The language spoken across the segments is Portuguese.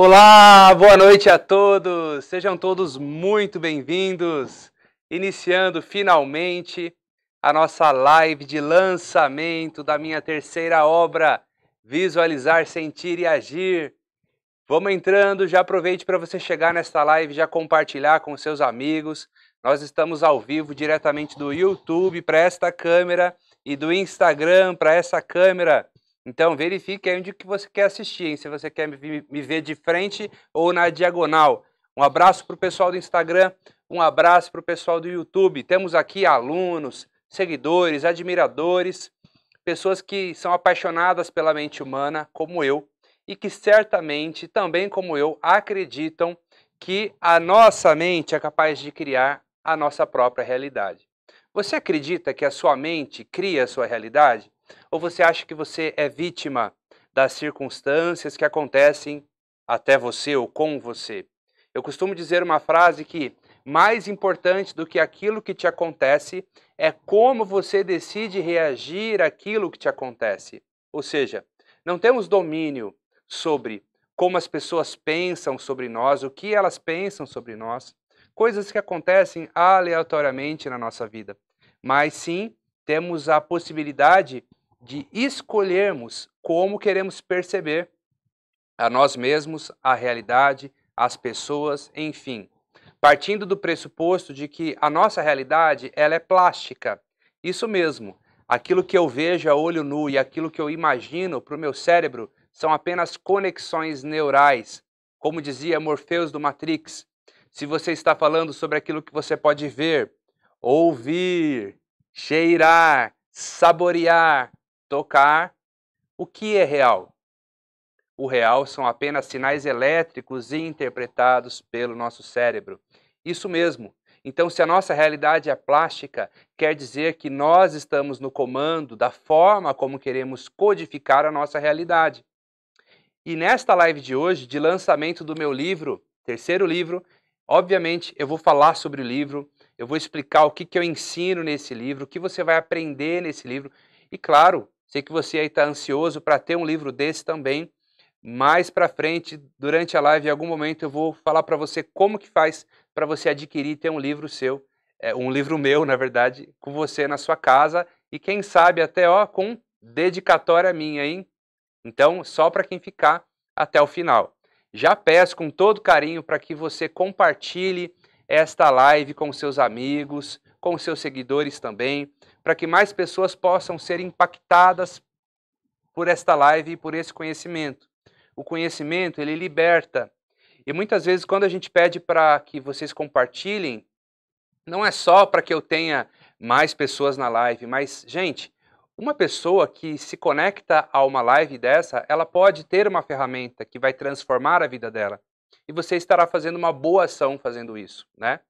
Olá, boa noite a todos. Sejam todos muito bem-vindos. Iniciando finalmente a nossa live de lançamento da minha terceira obra, Visualizar, Sentir e Agir. Vamos entrando, já aproveite para você chegar nesta live, já compartilhar com seus amigos. Nós estamos ao vivo diretamente do YouTube para esta câmera e do Instagram para essa câmera. Então verifique onde que você quer assistir, hein? se você quer me, me ver de frente ou na diagonal. Um abraço para o pessoal do Instagram, um abraço para o pessoal do YouTube. Temos aqui alunos, seguidores, admiradores, pessoas que são apaixonadas pela mente humana, como eu, e que certamente, também como eu, acreditam que a nossa mente é capaz de criar a nossa própria realidade. Você acredita que a sua mente cria a sua realidade? Ou você acha que você é vítima das circunstâncias que acontecem até você ou com você? Eu costumo dizer uma frase que mais importante do que aquilo que te acontece é como você decide reagir àquilo que te acontece. Ou seja, não temos domínio sobre como as pessoas pensam sobre nós, o que elas pensam sobre nós, coisas que acontecem aleatoriamente na nossa vida. Mas sim, temos a possibilidade de escolhermos como queremos perceber a nós mesmos, a realidade, as pessoas, enfim. Partindo do pressuposto de que a nossa realidade ela é plástica. Isso mesmo. Aquilo que eu vejo a olho nu e aquilo que eu imagino para o meu cérebro são apenas conexões neurais. Como dizia Morpheus do Matrix, se você está falando sobre aquilo que você pode ver, ouvir, cheirar, saborear, tocar. O que é real? O real são apenas sinais elétricos interpretados pelo nosso cérebro. Isso mesmo. Então, se a nossa realidade é plástica, quer dizer que nós estamos no comando da forma como queremos codificar a nossa realidade. E nesta live de hoje, de lançamento do meu livro, terceiro livro, obviamente eu vou falar sobre o livro, eu vou explicar o que, que eu ensino nesse livro, o que você vai aprender nesse livro. E claro, Sei que você aí está ansioso para ter um livro desse também. Mais para frente, durante a live, em algum momento, eu vou falar para você como que faz para você adquirir e ter um livro seu, é, um livro meu, na verdade, com você na sua casa e quem sabe até ó, com dedicatória minha, hein? Então, só para quem ficar até o final. Já peço com todo carinho para que você compartilhe esta live com seus amigos, com seus seguidores também, para que mais pessoas possam ser impactadas por esta live e por esse conhecimento. O conhecimento, ele liberta. E muitas vezes quando a gente pede para que vocês compartilhem, não é só para que eu tenha mais pessoas na live, mas gente, uma pessoa que se conecta a uma live dessa, ela pode ter uma ferramenta que vai transformar a vida dela. E você estará fazendo uma boa ação fazendo isso, né?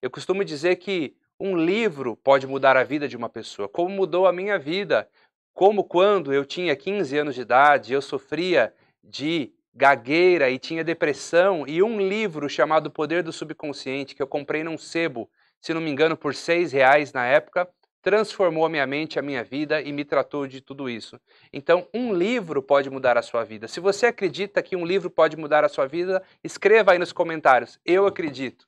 Eu costumo dizer que um livro pode mudar a vida de uma pessoa, como mudou a minha vida. Como quando eu tinha 15 anos de idade, eu sofria de gagueira e tinha depressão, e um livro chamado Poder do Subconsciente, que eu comprei num sebo, se não me engano, por seis reais na época, transformou a minha mente, a minha vida e me tratou de tudo isso. Então, um livro pode mudar a sua vida. Se você acredita que um livro pode mudar a sua vida, escreva aí nos comentários. Eu acredito.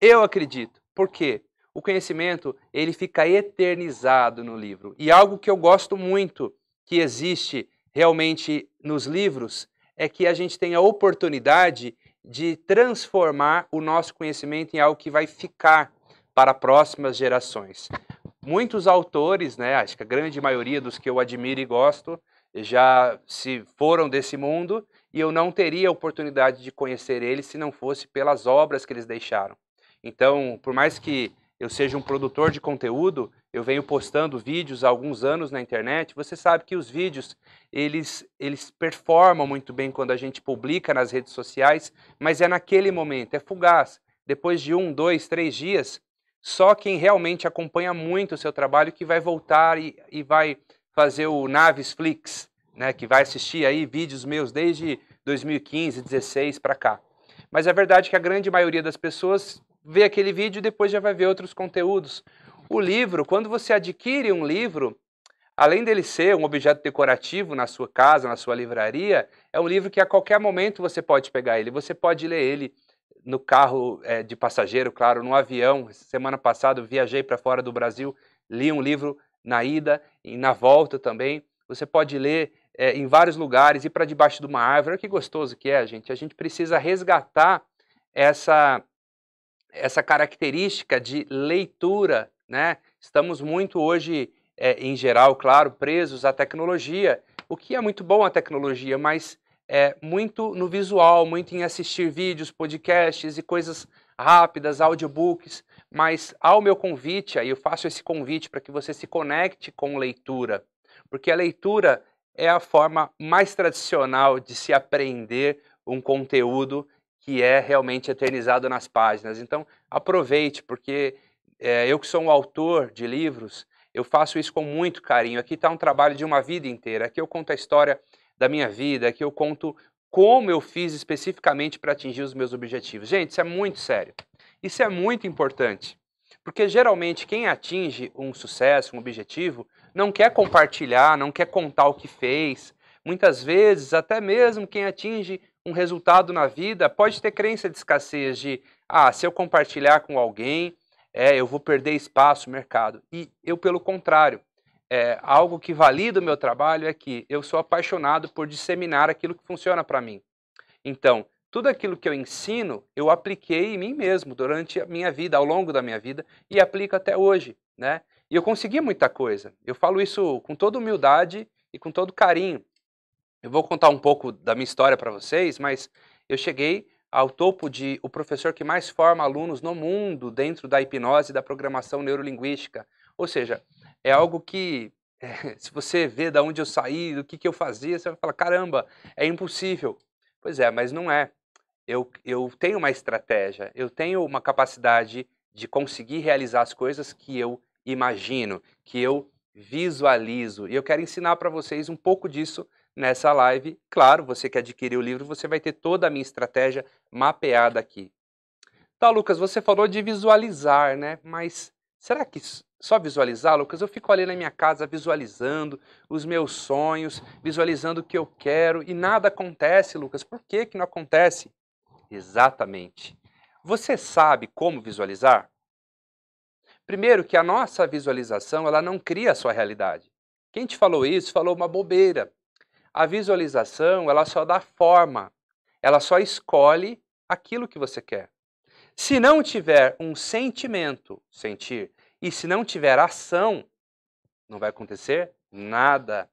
Eu acredito. Por quê? o conhecimento ele fica eternizado no livro. E algo que eu gosto muito que existe realmente nos livros é que a gente tem a oportunidade de transformar o nosso conhecimento em algo que vai ficar para próximas gerações. Muitos autores, né, acho que a grande maioria dos que eu admiro e gosto, já se foram desse mundo e eu não teria a oportunidade de conhecer eles se não fosse pelas obras que eles deixaram. Então, por mais que eu seja um produtor de conteúdo, eu venho postando vídeos há alguns anos na internet, você sabe que os vídeos, eles, eles performam muito bem quando a gente publica nas redes sociais, mas é naquele momento, é fugaz. Depois de um, dois, três dias, só quem realmente acompanha muito o seu trabalho que vai voltar e, e vai fazer o Naves Flix, né, que vai assistir aí vídeos meus desde 2015, 16 para cá. Mas é verdade que a grande maioria das pessoas ver aquele vídeo e depois já vai ver outros conteúdos. O livro, quando você adquire um livro, além dele ser um objeto decorativo na sua casa, na sua livraria, é um livro que a qualquer momento você pode pegar ele, você pode ler ele no carro é, de passageiro, claro, no avião. Semana passada viajei para fora do Brasil, li um livro na ida e na volta também. Você pode ler é, em vários lugares, ir para debaixo de uma árvore. Olha que gostoso que é, gente. A gente precisa resgatar essa essa característica de leitura, né? Estamos muito hoje, é, em geral, claro, presos à tecnologia, o que é muito bom a tecnologia, mas é muito no visual, muito em assistir vídeos, podcasts e coisas rápidas, audiobooks. Mas ao meu convite, aí eu faço esse convite para que você se conecte com leitura, porque a leitura é a forma mais tradicional de se aprender um conteúdo que é realmente eternizado nas páginas. Então, aproveite, porque é, eu que sou um autor de livros, eu faço isso com muito carinho. Aqui está um trabalho de uma vida inteira. Aqui eu conto a história da minha vida, aqui eu conto como eu fiz especificamente para atingir os meus objetivos. Gente, isso é muito sério. Isso é muito importante. Porque geralmente quem atinge um sucesso, um objetivo, não quer compartilhar, não quer contar o que fez. Muitas vezes, até mesmo quem atinge um resultado na vida, pode ter crença de escassez, de ah, se eu compartilhar com alguém, é, eu vou perder espaço, mercado. E eu, pelo contrário, é, algo que valida o meu trabalho é que eu sou apaixonado por disseminar aquilo que funciona para mim. Então, tudo aquilo que eu ensino, eu apliquei em mim mesmo durante a minha vida, ao longo da minha vida, e aplico até hoje, né? E eu consegui muita coisa. Eu falo isso com toda humildade e com todo carinho. Eu vou contar um pouco da minha história para vocês, mas eu cheguei ao topo de o professor que mais forma alunos no mundo dentro da hipnose e da programação neurolinguística. Ou seja, é algo que, se você vê de onde eu saí, do que, que eu fazia, você vai falar, caramba, é impossível. Pois é, mas não é. Eu, eu tenho uma estratégia, eu tenho uma capacidade de conseguir realizar as coisas que eu imagino, que eu visualizo. E eu quero ensinar para vocês um pouco disso nessa live. Claro, você que adquiriu o livro, você vai ter toda a minha estratégia mapeada aqui. Tá, Lucas, você falou de visualizar, né? Mas será que só visualizar, Lucas? Eu fico ali na minha casa visualizando os meus sonhos, visualizando o que eu quero e nada acontece, Lucas. Por que, que não acontece? Exatamente. Você sabe como visualizar? Primeiro que a nossa visualização, ela não cria a sua realidade. Quem te falou isso falou uma bobeira. A visualização, ela só dá forma, ela só escolhe aquilo que você quer. Se não tiver um sentimento, sentir, e se não tiver ação, não vai acontecer nada.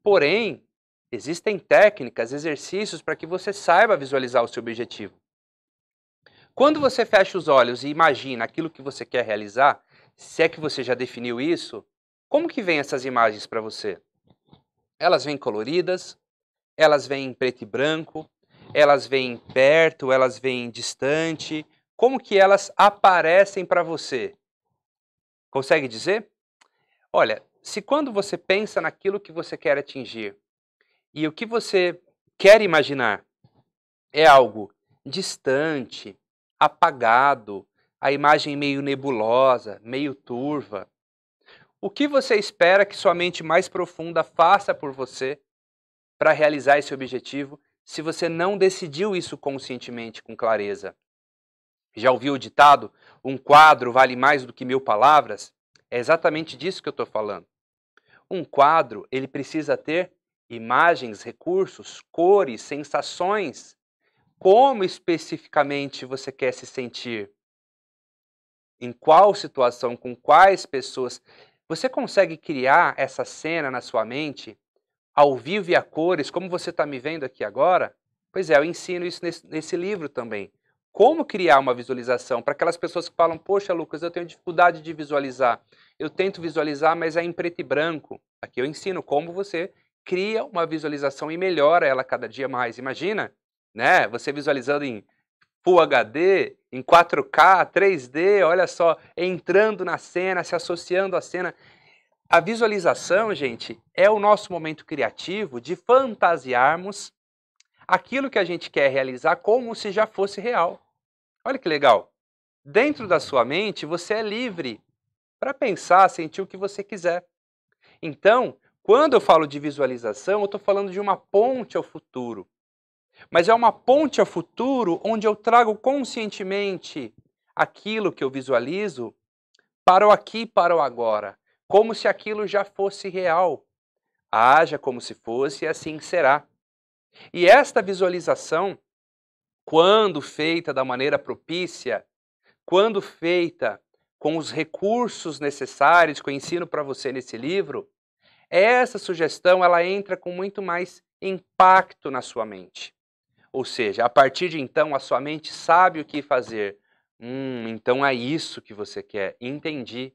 Porém, existem técnicas, exercícios para que você saiba visualizar o seu objetivo. Quando você fecha os olhos e imagina aquilo que você quer realizar, se é que você já definiu isso, como que vem essas imagens para você? Elas vêm coloridas, elas vêm em preto e branco, elas vêm perto, elas vêm distante. Como que elas aparecem para você? Consegue dizer? Olha, se quando você pensa naquilo que você quer atingir e o que você quer imaginar é algo distante, apagado, a imagem meio nebulosa, meio turva, o que você espera que sua mente mais profunda faça por você para realizar esse objetivo se você não decidiu isso conscientemente, com clareza? Já ouviu o ditado? Um quadro vale mais do que mil palavras? É exatamente disso que eu estou falando. Um quadro, ele precisa ter imagens, recursos, cores, sensações. Como especificamente você quer se sentir? Em qual situação, com quais pessoas? Você consegue criar essa cena na sua mente, ao vivo e a cores, como você está me vendo aqui agora? Pois é, eu ensino isso nesse, nesse livro também. Como criar uma visualização para aquelas pessoas que falam: Poxa, Lucas, eu tenho dificuldade de visualizar. Eu tento visualizar, mas é em preto e branco. Aqui eu ensino como você cria uma visualização e melhora ela cada dia mais. Imagina, né? Você visualizando em Full HD, em 4K, 3D, olha só, entrando na cena, se associando à cena. A visualização, gente, é o nosso momento criativo de fantasiarmos aquilo que a gente quer realizar como se já fosse real. Olha que legal. Dentro da sua mente, você é livre para pensar, sentir o que você quiser. Então, quando eu falo de visualização, eu estou falando de uma ponte ao futuro mas é uma ponte ao futuro onde eu trago conscientemente aquilo que eu visualizo para o aqui, para o agora, como se aquilo já fosse real. Haja como se fosse e assim será. E esta visualização, quando feita da maneira propícia, quando feita com os recursos necessários que eu ensino para você nesse livro, essa sugestão ela entra com muito mais impacto na sua mente. Ou seja, a partir de então a sua mente sabe o que fazer. Hum, então é isso que você quer. Entendi.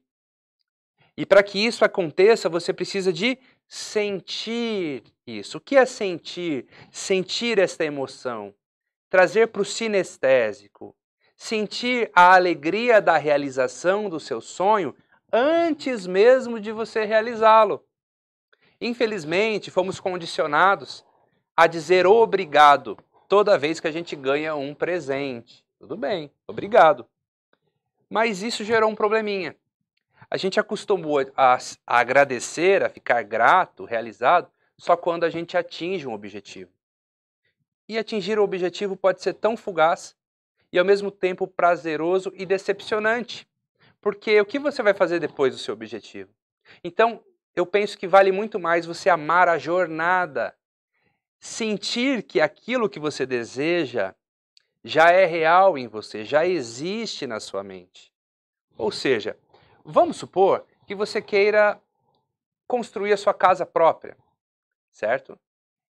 E para que isso aconteça, você precisa de sentir isso. O que é sentir? Sentir esta emoção. Trazer para o sinestésico. Sentir a alegria da realização do seu sonho antes mesmo de você realizá-lo. Infelizmente, fomos condicionados a dizer obrigado toda vez que a gente ganha um presente. Tudo bem, obrigado. Mas isso gerou um probleminha. A gente acostumou a, a agradecer, a ficar grato, realizado, só quando a gente atinge um objetivo. E atingir o objetivo pode ser tão fugaz e ao mesmo tempo prazeroso e decepcionante. Porque o que você vai fazer depois do seu objetivo? Então, eu penso que vale muito mais você amar a jornada sentir que aquilo que você deseja já é real em você, já existe na sua mente. Ou seja, vamos supor que você queira construir a sua casa própria, certo?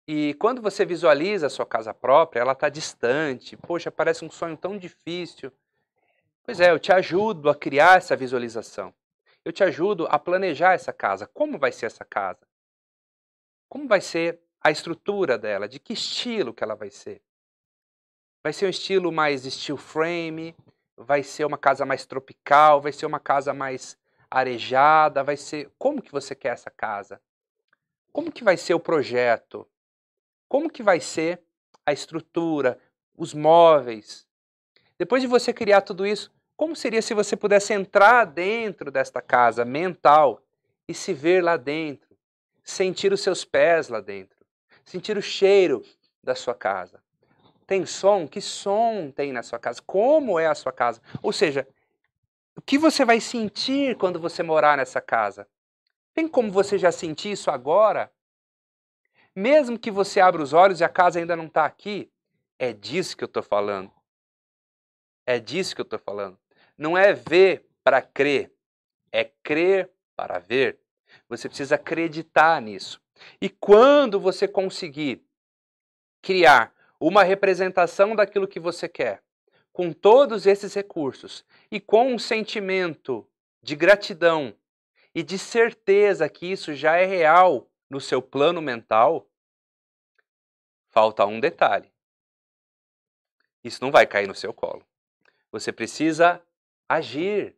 E quando você visualiza a sua casa própria, ela está distante, poxa, parece um sonho tão difícil. Pois é, eu te ajudo a criar essa visualização. Eu te ajudo a planejar essa casa. Como vai ser essa casa? Como vai ser a estrutura dela, de que estilo que ela vai ser. Vai ser um estilo mais steel frame, vai ser uma casa mais tropical, vai ser uma casa mais arejada, vai ser como que você quer essa casa? Como que vai ser o projeto? Como que vai ser a estrutura, os móveis? Depois de você criar tudo isso, como seria se você pudesse entrar dentro desta casa mental e se ver lá dentro, sentir os seus pés lá dentro? sentir o cheiro da sua casa. Tem som? Que som tem na sua casa? Como é a sua casa? Ou seja, o que você vai sentir quando você morar nessa casa? Tem como você já sentir isso agora? Mesmo que você abra os olhos e a casa ainda não está aqui, é disso que eu estou falando. É disso que eu estou falando. Não é ver para crer, é crer para ver. Você precisa acreditar nisso. E quando você conseguir criar uma representação daquilo que você quer, com todos esses recursos e com um sentimento de gratidão e de certeza que isso já é real no seu plano mental, falta um detalhe. Isso não vai cair no seu colo. Você precisa agir.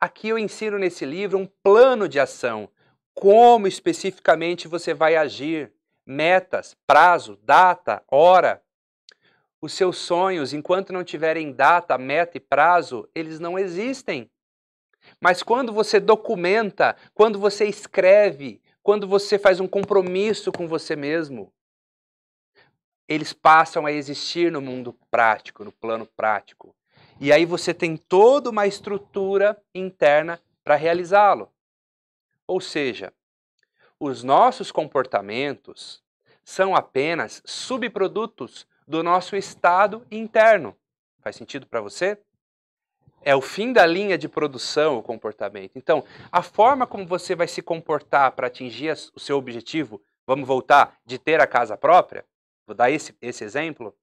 Aqui eu ensino nesse livro um plano de ação como especificamente você vai agir, metas, prazo, data, hora. Os seus sonhos, enquanto não tiverem data, meta e prazo, eles não existem. Mas quando você documenta, quando você escreve, quando você faz um compromisso com você mesmo, eles passam a existir no mundo prático, no plano prático. E aí você tem toda uma estrutura interna para realizá-lo. Ou seja, os nossos comportamentos são apenas subprodutos do nosso estado interno. Faz sentido para você? É o fim da linha de produção, o comportamento. Então, a forma como você vai se comportar para atingir o seu objetivo, vamos voltar, de ter a casa própria, vou dar esse, esse exemplo,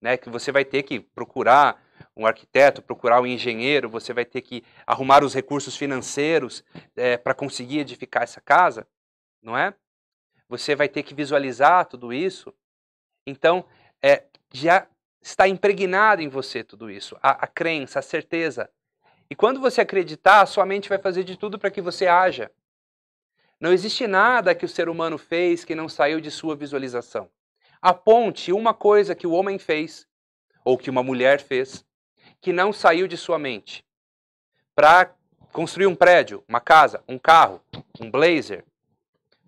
né, que você vai ter que procurar um arquiteto, procurar um engenheiro, você vai ter que arrumar os recursos financeiros é, para conseguir edificar essa casa, não é? Você vai ter que visualizar tudo isso. Então, é, já está impregnado em você tudo isso, a, a crença, a certeza. E quando você acreditar, a sua mente vai fazer de tudo para que você haja. Não existe nada que o ser humano fez que não saiu de sua visualização. Aponte uma coisa que o homem fez, ou que uma mulher fez, que não saiu de sua mente. Para construir um prédio, uma casa, um carro, um blazer,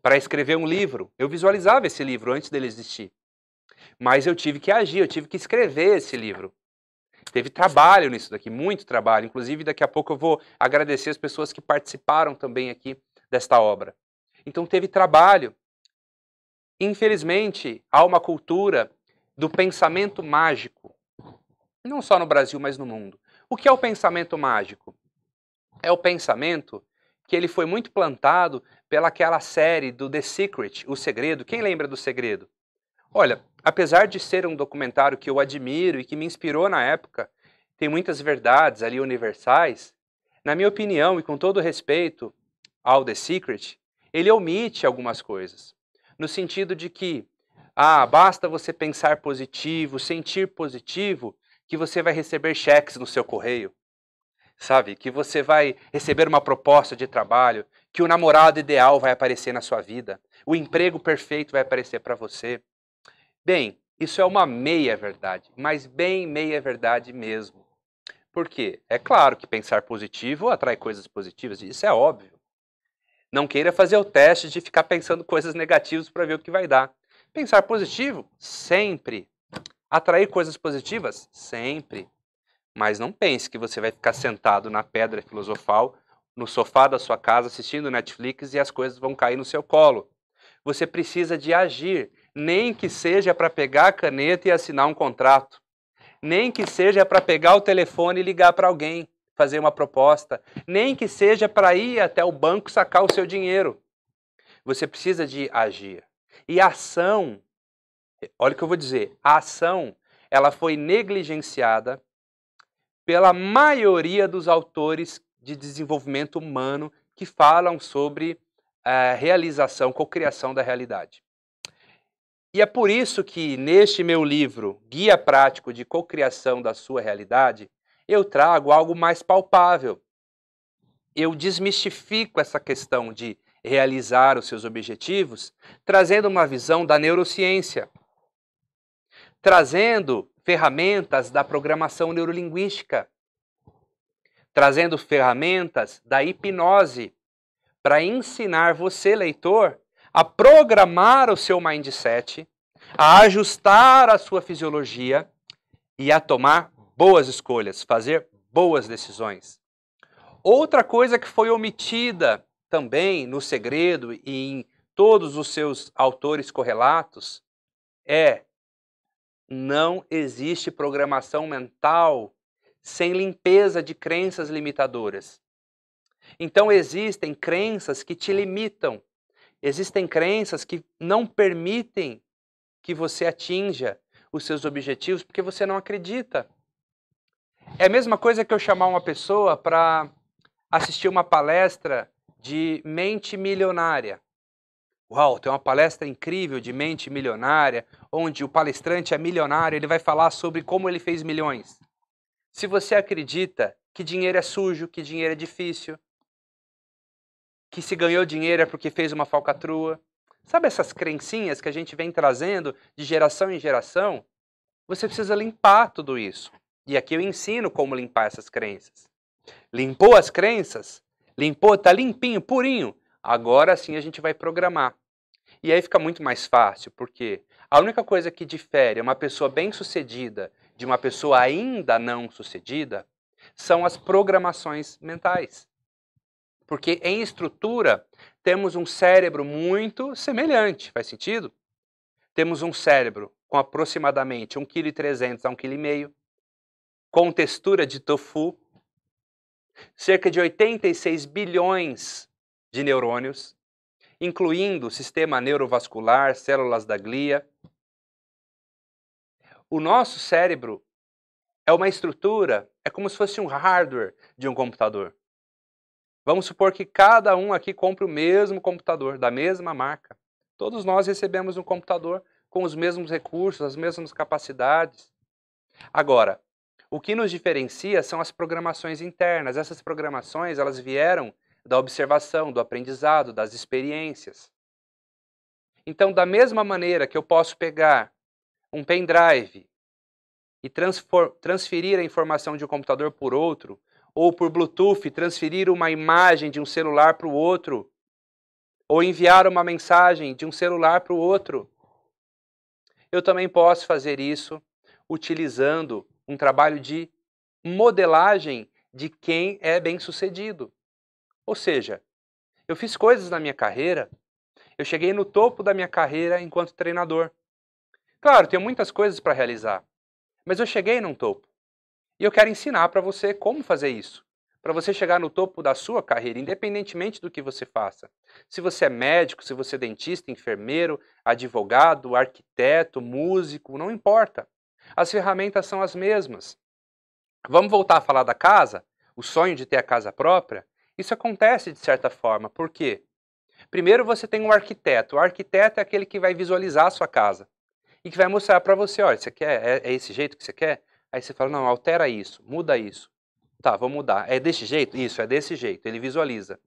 para escrever um livro, eu visualizava esse livro antes dele existir. Mas eu tive que agir, eu tive que escrever esse livro. Teve trabalho nisso daqui, muito trabalho. Inclusive, daqui a pouco eu vou agradecer as pessoas que participaram também aqui desta obra. Então, teve trabalho. Infelizmente, há uma cultura do pensamento mágico não só no Brasil, mas no mundo. O que é o pensamento mágico? É o pensamento que ele foi muito plantado pelaquela série do The Secret, O Segredo. Quem lembra do Segredo? Olha, apesar de ser um documentário que eu admiro e que me inspirou na época, tem muitas verdades ali universais, na minha opinião e com todo respeito ao The Secret, ele omite algumas coisas. No sentido de que, ah, basta você pensar positivo, sentir positivo, que você vai receber cheques no seu correio, sabe? Que você vai receber uma proposta de trabalho, que o namorado ideal vai aparecer na sua vida, o emprego perfeito vai aparecer para você. Bem, isso é uma meia verdade, mas bem meia verdade mesmo. Por quê? É claro que pensar positivo atrai coisas positivas, isso é óbvio. Não queira fazer o teste de ficar pensando coisas negativas para ver o que vai dar. Pensar positivo sempre Atrair coisas positivas? Sempre. Mas não pense que você vai ficar sentado na pedra filosofal, no sofá da sua casa, assistindo Netflix e as coisas vão cair no seu colo. Você precisa de agir, nem que seja para pegar a caneta e assinar um contrato, nem que seja para pegar o telefone e ligar para alguém, fazer uma proposta, nem que seja para ir até o banco sacar o seu dinheiro. Você precisa de agir. E ação olha o que eu vou dizer, a ação ela foi negligenciada pela maioria dos autores de desenvolvimento humano que falam sobre a eh, realização, cocriação da realidade. E é por isso que neste meu livro, Guia Prático de Cocriação da Sua Realidade, eu trago algo mais palpável. Eu desmistifico essa questão de realizar os seus objetivos, trazendo uma visão da neurociência, trazendo ferramentas da programação neurolinguística, trazendo ferramentas da hipnose para ensinar você, leitor, a programar o seu mindset, a ajustar a sua fisiologia e a tomar boas escolhas, fazer boas decisões. Outra coisa que foi omitida também no segredo e em todos os seus autores correlatos é não existe programação mental sem limpeza de crenças limitadoras. Então existem crenças que te limitam, existem crenças que não permitem que você atinja os seus objetivos porque você não acredita. É a mesma coisa que eu chamar uma pessoa para assistir uma palestra de mente milionária. Uau, tem uma palestra incrível de mente milionária, onde o palestrante é milionário, ele vai falar sobre como ele fez milhões. Se você acredita que dinheiro é sujo, que dinheiro é difícil, que se ganhou dinheiro é porque fez uma falcatrua, sabe essas crencinhas que a gente vem trazendo de geração em geração? Você precisa limpar tudo isso. E aqui eu ensino como limpar essas crenças. Limpou as crenças? Limpou, tá limpinho, purinho. Agora sim a gente vai programar. E aí fica muito mais fácil, porque a única coisa que difere uma pessoa bem-sucedida de uma pessoa ainda não sucedida são as programações mentais. Porque em estrutura temos um cérebro muito semelhante, faz sentido? Temos um cérebro com aproximadamente 1,3 kg a 1,5 kg, com textura de tofu, cerca de 86 bilhões de neurônios, incluindo o sistema neurovascular, células da glia, o nosso cérebro é uma estrutura, é como se fosse um hardware de um computador. Vamos supor que cada um aqui compre o mesmo computador, da mesma marca. Todos nós recebemos um computador com os mesmos recursos, as mesmas capacidades. Agora, o que nos diferencia são as programações internas. Essas programações, elas vieram da observação, do aprendizado, das experiências. Então, da mesma maneira que eu posso pegar um pendrive e transferir a informação de um computador por outro, ou por Bluetooth transferir uma imagem de um celular para o outro, ou enviar uma mensagem de um celular para o outro. Eu também posso fazer isso utilizando um trabalho de modelagem de quem é bem-sucedido. Ou seja, eu fiz coisas na minha carreira, eu cheguei no topo da minha carreira enquanto treinador. Claro, tenho muitas coisas para realizar, mas eu cheguei num topo. E eu quero ensinar para você como fazer isso, para você chegar no topo da sua carreira, independentemente do que você faça. Se você é médico, se você é dentista, enfermeiro, advogado, arquiteto, músico, não importa. As ferramentas são as mesmas. Vamos voltar a falar da casa? O sonho de ter a casa própria? Isso acontece de certa forma. Por quê? Primeiro você tem um arquiteto. O arquiteto é aquele que vai visualizar a sua casa e que vai mostrar para você, olha, você quer, é, é, esse jeito que você quer? Aí você fala, não, altera isso, muda isso. Tá, vou mudar. É desse jeito? Isso, é desse jeito. Ele visualiza.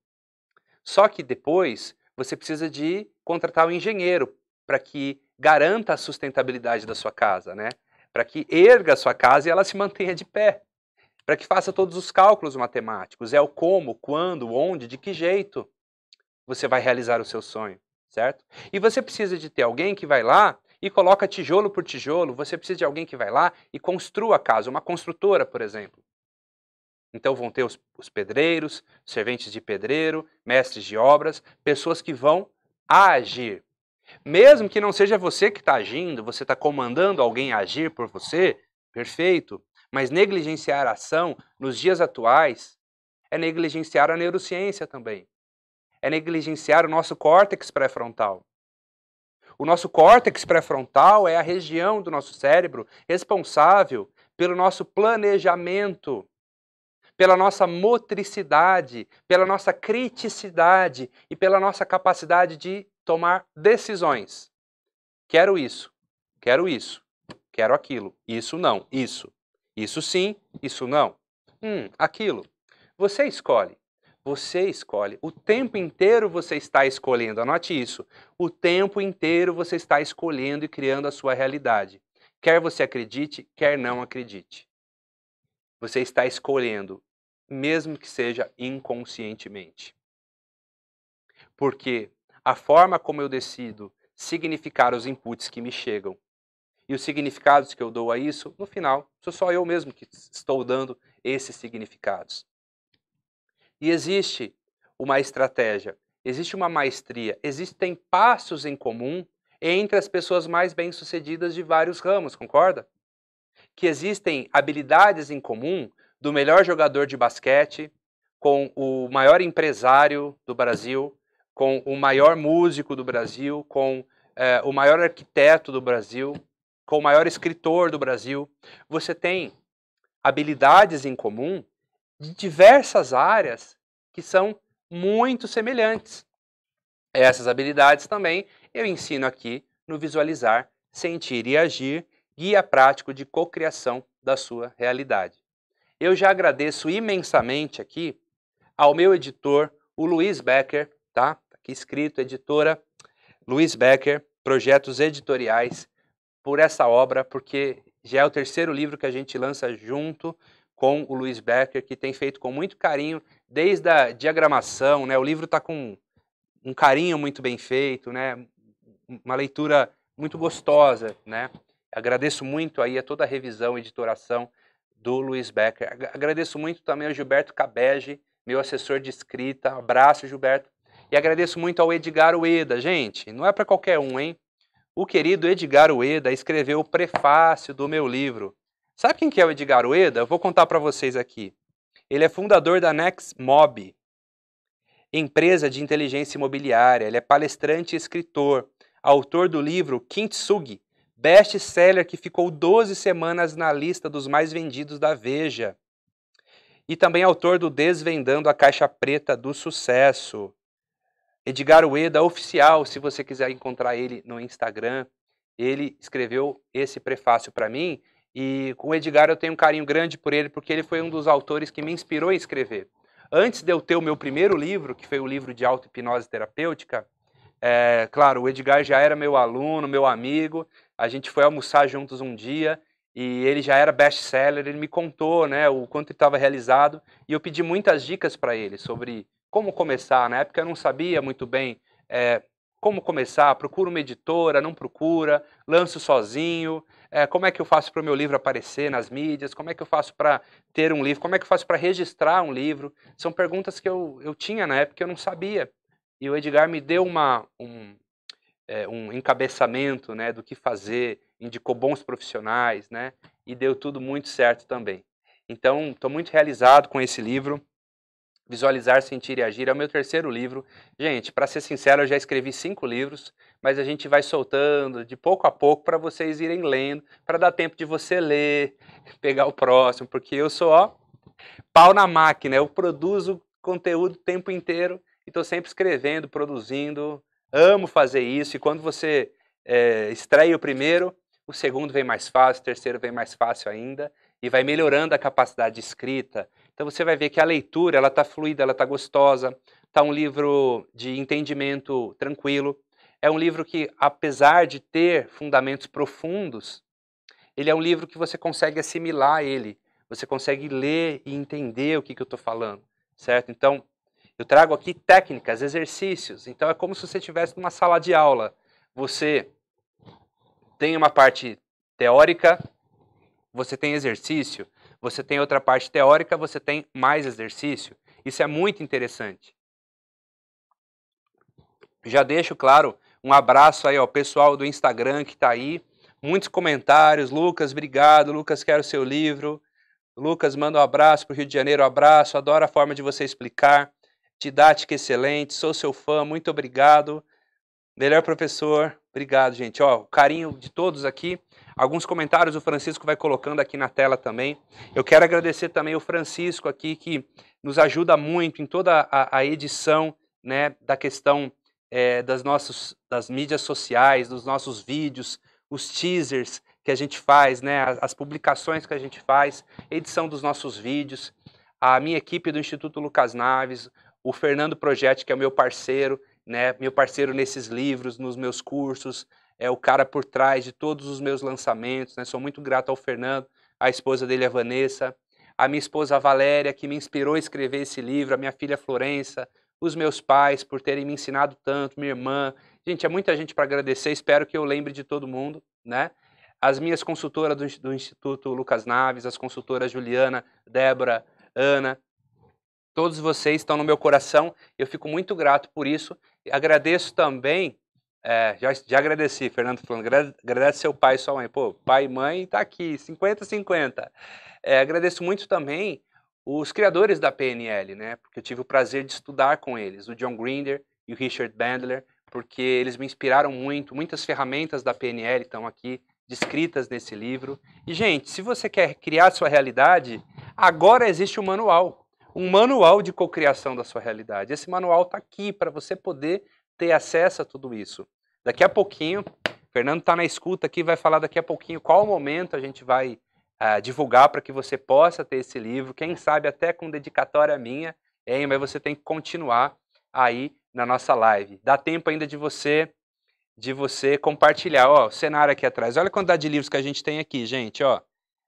Só que depois você precisa de contratar um engenheiro para que garanta a sustentabilidade da sua casa, né? Para que erga a sua casa e ela se mantenha de pé. Para que faça todos os cálculos matemáticos. É o como, quando, onde, de que jeito você vai realizar o seu sonho, certo? E você precisa de ter alguém que vai lá e coloca tijolo por tijolo, você precisa de alguém que vai lá e construa a casa, uma construtora, por exemplo. Então vão ter os, os pedreiros, serventes de pedreiro, mestres de obras, pessoas que vão agir. Mesmo que não seja você que está agindo, você está comandando alguém a agir por você, perfeito. Mas negligenciar a ação nos dias atuais é negligenciar a neurociência também. É negligenciar o nosso córtex pré-frontal. O nosso córtex pré-frontal é a região do nosso cérebro responsável pelo nosso planejamento, pela nossa motricidade, pela nossa criticidade e pela nossa capacidade de tomar decisões. Quero isso, quero isso, quero aquilo, isso não, isso. Isso sim, isso não. Hum, aquilo. Você escolhe. Você escolhe. O tempo inteiro você está escolhendo. Anote isso. O tempo inteiro você está escolhendo e criando a sua realidade. Quer você acredite, quer não acredite. Você está escolhendo, mesmo que seja inconscientemente. Porque a forma como eu decido significar os inputs que me chegam e os significados que eu dou a isso, no final, sou só eu mesmo que estou dando esses significados. E existe uma estratégia, existe uma maestria, existem passos em comum entre as pessoas mais bem-sucedidas de vários ramos, concorda? Que existem habilidades em comum do melhor jogador de basquete com o maior empresário do Brasil, com o maior músico do Brasil, com eh, o maior arquiteto do Brasil, com o maior escritor do Brasil. Você tem habilidades em comum de diversas áreas que são muito semelhantes. Essas habilidades também eu ensino aqui no Visualizar, Sentir e Agir, guia prático de cocriação da sua realidade. Eu já agradeço imensamente aqui ao meu editor, o Luiz Becker, tá? tá aqui escrito, editora Luiz Becker, Projetos Editoriais, por essa obra, porque já é o terceiro livro que a gente lança junto, com o Luiz Becker, que tem feito com muito carinho, desde a diagramação, né? O livro está com um carinho muito bem feito, né? Uma leitura muito gostosa, né? Agradeço muito aí a toda a revisão e editoração do Luiz Becker. Agradeço muito também ao Gilberto Cabege, meu assessor de escrita. Abraço, Gilberto. E agradeço muito ao Edgar Ueda. Gente, não é para qualquer um, hein? O querido Edgar Ueda escreveu o prefácio do meu livro. Sabe quem que é o Edgar Ueda? Eu vou contar para vocês aqui. Ele é fundador da NextMob, empresa de inteligência imobiliária. Ele é palestrante e escritor, autor do livro Kintsugi, best-seller que ficou 12 semanas na lista dos mais vendidos da Veja. E também é autor do Desvendando a Caixa Preta do Sucesso. Edgar Ueda Oficial, se você quiser encontrar ele no Instagram, ele escreveu esse prefácio para mim e com o Edgar eu tenho um carinho grande por ele, porque ele foi um dos autores que me inspirou a escrever. Antes de eu ter o meu primeiro livro, que foi o livro de auto-hipnose terapêutica, é, claro, o Edgar já era meu aluno, meu amigo, a gente foi almoçar juntos um dia e ele já era best-seller, ele me contou né, o quanto estava realizado e eu pedi muitas dicas para ele sobre como começar. Na época eu não sabia muito bem é, como começar, procura uma editora, não procura, lanço sozinho é, como é que eu faço para o meu livro aparecer nas mídias, como é que eu faço para ter um livro, como é que eu faço para registrar um livro. São perguntas que eu, eu tinha na época que eu não sabia. E o Edgar me deu uma, um, é, um encabeçamento né, do que fazer, indicou bons profissionais, né, e deu tudo muito certo também. Então, estou muito realizado com esse livro. Visualizar, Sentir e Agir é o meu terceiro livro. Gente, para ser sincero, eu já escrevi cinco livros, mas a gente vai soltando de pouco a pouco para vocês irem lendo, para dar tempo de você ler, pegar o próximo, porque eu sou, ó, pau na máquina, eu produzo conteúdo o tempo inteiro e estou sempre escrevendo, produzindo, amo fazer isso, e quando você é, estreia o primeiro, o segundo vem mais fácil, o terceiro vem mais fácil ainda, e vai melhorando a capacidade de escrita. Então você vai ver que a leitura, ela está fluida, ela está gostosa, está um livro de entendimento tranquilo, é um livro que, apesar de ter fundamentos profundos, ele é um livro que você consegue assimilar ele, você consegue ler e entender o que, que eu estou falando, certo? Então, eu trago aqui técnicas, exercícios. Então, é como se você estivesse numa sala de aula. Você tem uma parte teórica, você tem exercício, você tem outra parte teórica, você tem mais exercício. Isso é muito interessante. Já deixo claro um abraço aí ao pessoal do Instagram que está aí. Muitos comentários. Lucas, obrigado. Lucas, quero seu livro. Lucas, manda um abraço para o Rio de Janeiro. Um abraço. Adoro a forma de você explicar. Didática excelente. Sou seu fã. Muito obrigado. Melhor professor. Obrigado, gente. Ó, o carinho de todos aqui. Alguns comentários o Francisco vai colocando aqui na tela também. Eu quero agradecer também o Francisco aqui, que nos ajuda muito em toda a, a edição né, da questão é, das, nossas das mídias sociais, dos nossos vídeos, os teasers que a gente faz, né, as publicações que a gente faz, edição dos nossos vídeos, a minha equipe do Instituto Lucas Naves, o Fernando Projeto que é meu parceiro, né, meu parceiro nesses livros, nos meus cursos, é o cara por trás de todos os meus lançamentos, né, sou muito grato ao Fernando, a esposa dele, a Vanessa, a minha esposa Valéria, que me inspirou a escrever esse livro, a minha filha Florença, os meus pais por terem me ensinado tanto, minha irmã. Gente, é muita gente para agradecer, espero que eu lembre de todo mundo, né? As minhas consultoras do, do Instituto Lucas Naves, as consultoras Juliana, Débora, Ana, todos vocês estão no meu coração, eu fico muito grato por isso. Agradeço também, é, já, já agradeci, Fernando tá falando, agradeço seu pai e sua mãe. Pô, pai e mãe tá aqui, 50-50. É, agradeço muito também os criadores da PNL, né? Porque eu tive o prazer de estudar com eles, o John Grinder e o Richard Bandler, porque eles me inspiraram muito. Muitas ferramentas da PNL estão aqui descritas nesse livro. E gente, se você quer criar sua realidade, agora existe um manual, um manual de cocriação da sua realidade. Esse manual está aqui para você poder ter acesso a tudo isso. Daqui a pouquinho, Fernando está na escuta aqui, vai falar daqui a pouquinho qual momento a gente vai uh, divulgar para que você possa ter esse livro, quem é. sabe até com dedicatória minha, hein? mas você tem que continuar aí na nossa live. Dá tempo ainda de você de você compartilhar. Ó, o cenário aqui atrás. Olha a quantidade de livros que a gente tem aqui, gente. Ó,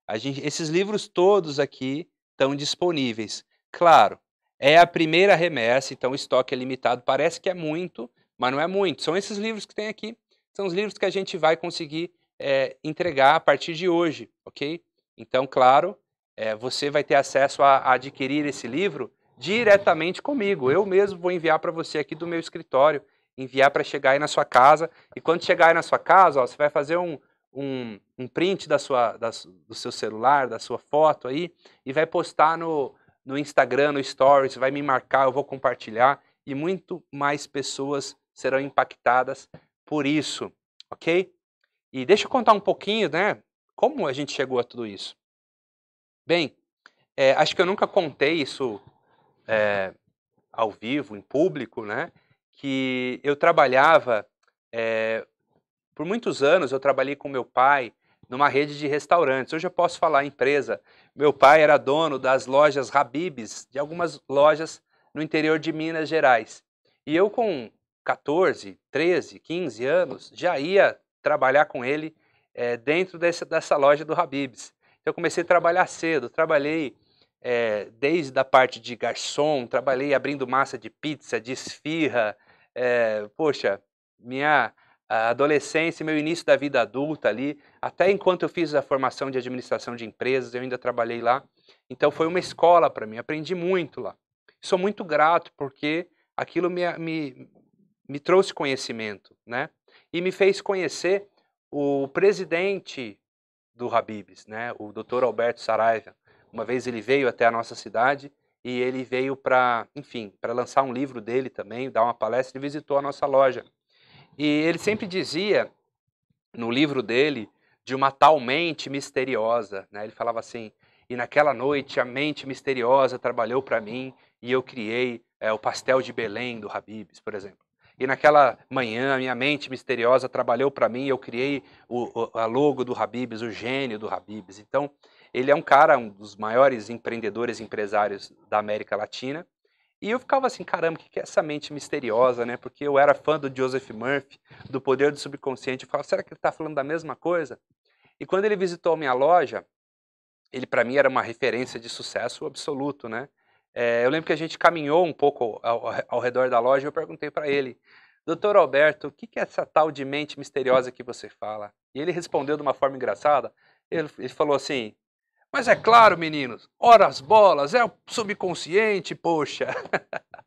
a gente, esses livros todos aqui estão disponíveis. Claro, é a primeira remessa, então o estoque é limitado. Parece que é muito, mas não é muito. São esses livros que tem aqui. São os livros que a gente vai conseguir é, entregar a partir de hoje, ok? Então, claro, é, você vai ter acesso a, a adquirir esse livro diretamente comigo. Eu mesmo vou enviar para você aqui do meu escritório, enviar para chegar aí na sua casa. E quando chegar aí na sua casa, ó, você vai fazer um, um, um print da sua, da, do seu celular, da sua foto aí, e vai postar no, no Instagram, no Stories, vai me marcar, eu vou compartilhar. E muito mais pessoas serão impactadas por isso, ok? E deixa eu contar um pouquinho, né? Como a gente chegou a tudo isso? Bem, é, acho que eu nunca contei isso é, ao vivo, em público, né? Que eu trabalhava, é, por muitos anos eu trabalhei com meu pai numa rede de restaurantes. Hoje eu posso falar empresa. Meu pai era dono das lojas Habibs, de algumas lojas no interior de Minas Gerais. E eu com 14, 13, 15 anos já ia trabalhar com ele é, dentro desse, dessa loja do Habibs. Então, eu comecei a trabalhar cedo, trabalhei é, desde a parte de garçom, trabalhei abrindo massa de pizza, de esfirra, é, poxa, minha adolescência, meu início da vida adulta ali, até enquanto eu fiz a formação de administração de empresas, eu ainda trabalhei lá. Então foi uma escola para mim, aprendi muito lá. Sou muito grato porque aquilo me, me, me trouxe conhecimento, né? E me fez conhecer o presidente do Habibs, né, o Dr. Alberto Saraiva, uma vez ele veio até a nossa cidade e ele veio para, enfim, para lançar um livro dele também, dar uma palestra, e visitou a nossa loja. E ele sempre dizia no livro dele de uma tal mente misteriosa, né? Ele falava assim: "E naquela noite a mente misteriosa trabalhou para mim e eu criei é, o pastel de Belém do Habibs, por exemplo. E naquela manhã, minha mente misteriosa trabalhou para mim, eu criei o, o, a logo do Habibs, o gênio do Habibs. Então, ele é um cara, um dos maiores empreendedores empresários da América Latina. E eu ficava assim, caramba, o que, que é essa mente misteriosa, né? Porque eu era fã do Joseph Murphy, do Poder do Subconsciente. Eu falava, será que ele está falando da mesma coisa? E quando ele visitou minha loja, ele para mim era uma referência de sucesso absoluto, né? É, eu lembro que a gente caminhou um pouco ao, ao redor da loja e eu perguntei para ele, doutor Alberto, o que, que é essa tal de mente misteriosa que você fala? E ele respondeu de uma forma engraçada. Ele, ele falou assim: Mas é claro, meninos, ora as bolas, é o subconsciente, poxa.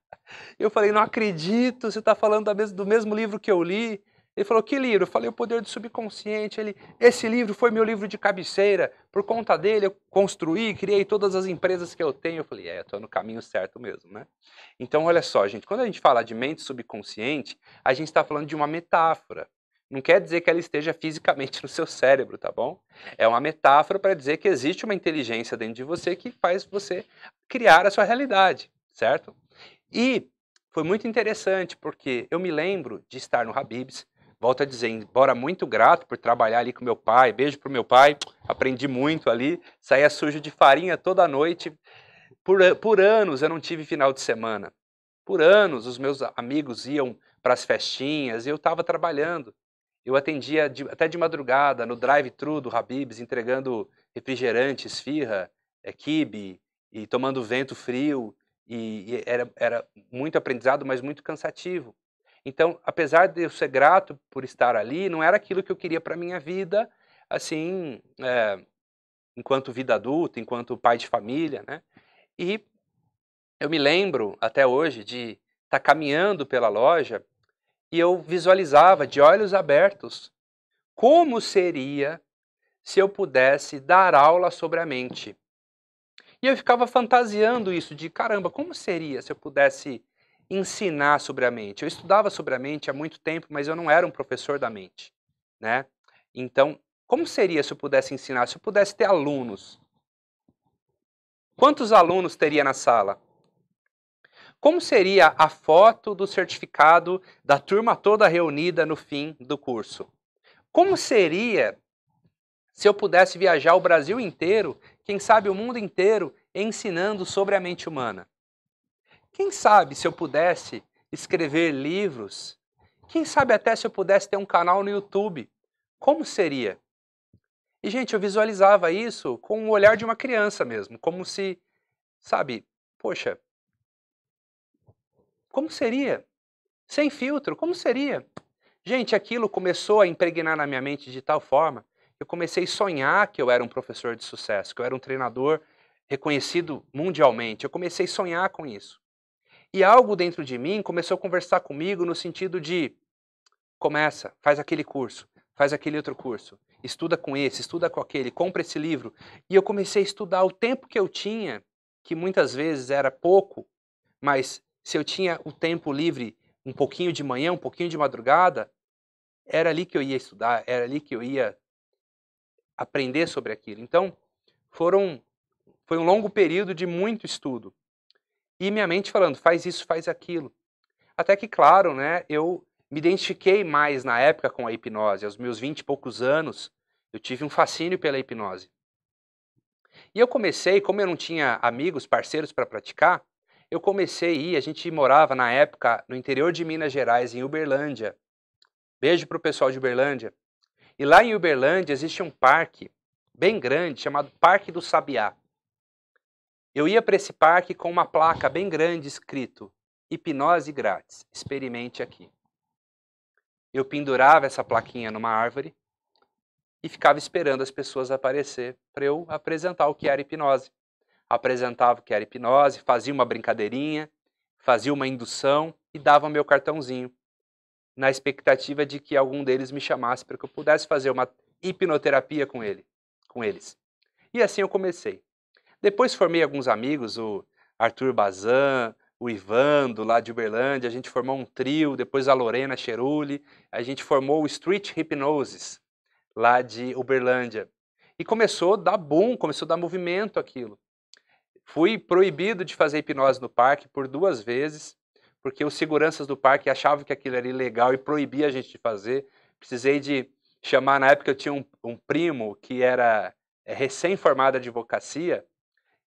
Eu falei: Não acredito, você está falando do mesmo livro que eu li. Ele falou: Que livro? Eu falei: O Poder do Subconsciente. Ele, esse livro foi meu livro de cabeceira. Por conta dele, eu construí, criei todas as empresas que eu tenho. Eu falei: É, estou no caminho certo mesmo, né? Então, olha só, gente. Quando a gente fala de mente subconsciente, a gente está falando de uma metáfora. Não quer dizer que ela esteja fisicamente no seu cérebro, tá bom? É uma metáfora para dizer que existe uma inteligência dentro de você que faz você criar a sua realidade, certo? E foi muito interessante porque eu me lembro de estar no Habib's volto a dizer, embora muito grato por trabalhar ali com meu pai, beijo pro meu pai, aprendi muito ali, saía sujo de farinha toda noite. Por, por anos eu não tive final de semana. Por anos os meus amigos iam para as festinhas e eu estava trabalhando. Eu atendia de, até de madrugada no drive-thru do Habib's, entregando refrigerante, esfirra, é, kibe, e tomando vento frio. E, e era, era muito aprendizado, mas muito cansativo. Então, apesar de eu ser grato por estar ali, não era aquilo que eu queria para minha vida, assim, é, enquanto vida adulta, enquanto pai de família, né? E eu me lembro até hoje de estar tá caminhando pela loja e eu visualizava de olhos abertos como seria se eu pudesse dar aula sobre a mente. E eu ficava fantasiando isso de caramba, como seria se eu pudesse ensinar sobre a mente. Eu estudava sobre a mente há muito tempo, mas eu não era um professor da mente, né? Então, como seria se eu pudesse ensinar, se eu pudesse ter alunos? Quantos alunos teria na sala? Como seria a foto do certificado da turma toda reunida no fim do curso? Como seria se eu pudesse viajar o Brasil inteiro, quem sabe o mundo inteiro, ensinando sobre a mente humana? Quem sabe se eu pudesse escrever livros? Quem sabe até se eu pudesse ter um canal no YouTube? Como seria? E, gente, eu visualizava isso com o olhar de uma criança mesmo, como se, sabe, poxa, como seria? Sem filtro, como seria? Gente, aquilo começou a impregnar na minha mente de tal forma que eu comecei a sonhar que eu era um professor de sucesso, que eu era um treinador reconhecido mundialmente. Eu comecei a sonhar com isso. E algo dentro de mim começou a conversar comigo no sentido de: começa, faz aquele curso, faz aquele outro curso, estuda com esse, estuda com aquele, compra esse livro. E eu comecei a estudar o tempo que eu tinha, que muitas vezes era pouco, mas se eu tinha o tempo livre, um pouquinho de manhã, um pouquinho de madrugada, era ali que eu ia estudar, era ali que eu ia aprender sobre aquilo. Então, foram foi um longo período de muito estudo e minha mente falando, faz isso, faz aquilo. Até que, claro, né, eu me identifiquei mais na época com a hipnose. Aos meus vinte e poucos anos, eu tive um fascínio pela hipnose. E eu comecei, como eu não tinha amigos, parceiros para praticar, eu comecei a ir, a gente morava na época no interior de Minas Gerais, em Uberlândia. Beijo para o pessoal de Uberlândia. E lá em Uberlândia existe um parque bem grande chamado Parque do Sabiá. Eu ia para esse parque com uma placa bem grande escrito: Hipnose grátis, experimente aqui. Eu pendurava essa plaquinha numa árvore e ficava esperando as pessoas aparecer para eu apresentar o que era hipnose. Apresentava o que era hipnose, fazia uma brincadeirinha, fazia uma indução e dava meu cartãozinho, na expectativa de que algum deles me chamasse para que eu pudesse fazer uma hipnoterapia com ele, com eles. E assim eu comecei. Depois formei alguns amigos, o Arthur Bazan, o Ivando, lá de Uberlândia, a gente formou um trio, depois a Lorena Cherulli, a gente formou o Street Hypnosis, lá de Uberlândia. E começou a dar boom, começou a dar movimento aquilo. Fui proibido de fazer hipnose no parque por duas vezes, porque os seguranças do parque achavam que aquilo era ilegal e proibia a gente de fazer. Precisei de chamar, na época eu tinha um, um primo que era é, recém-formado de advocacia,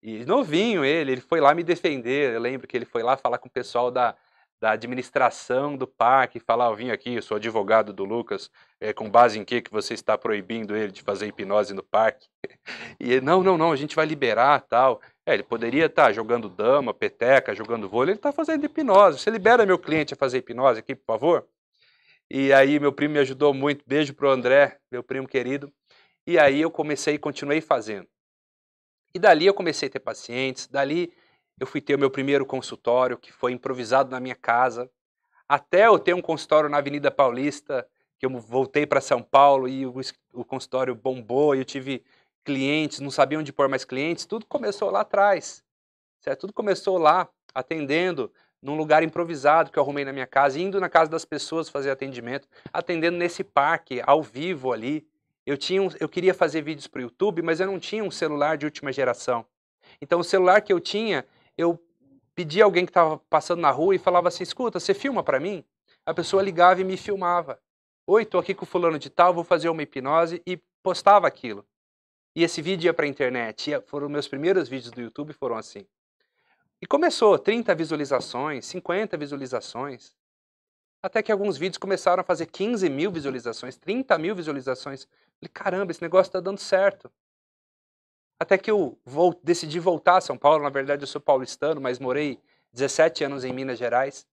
e novinho ele, ele foi lá me defender. Eu lembro que ele foi lá falar com o pessoal da, da administração do parque, falar: Eu vim aqui, eu sou advogado do Lucas, é, com base em que, que você está proibindo ele de fazer hipnose no parque? E ele, não, não, não, a gente vai liberar tal. É, ele poderia estar tá jogando dama, peteca, jogando vôlei, ele está fazendo hipnose. Você libera meu cliente a fazer hipnose aqui, por favor? E aí meu primo me ajudou muito. Beijo para o André, meu primo querido. E aí eu comecei e continuei fazendo. E dali eu comecei a ter pacientes, dali eu fui ter o meu primeiro consultório, que foi improvisado na minha casa, até eu ter um consultório na Avenida Paulista, que eu voltei para São Paulo e o, consultório bombou, e eu tive clientes, não sabia onde pôr mais clientes, tudo começou lá atrás. Certo? Tudo começou lá, atendendo num lugar improvisado que eu arrumei na minha casa, indo na casa das pessoas fazer atendimento, atendendo nesse parque, ao vivo ali, eu, tinha um, eu queria fazer vídeos para o YouTube, mas eu não tinha um celular de última geração. Então, o celular que eu tinha, eu pedia alguém que estava passando na rua e falava assim: escuta, você filma para mim? A pessoa ligava e me filmava. Oi, estou aqui com o fulano de tal, vou fazer uma hipnose e postava aquilo. E esse vídeo ia para a internet. E foram meus primeiros vídeos do YouTube foram assim. E começou 30 visualizações, 50 visualizações. Até que alguns vídeos começaram a fazer 15 mil visualizações, 30 mil visualizações. Falei, caramba, esse negócio está dando certo. Até que eu vou, decidi voltar a São Paulo. Na verdade, eu sou paulistano, mas morei 17 anos em Minas Gerais.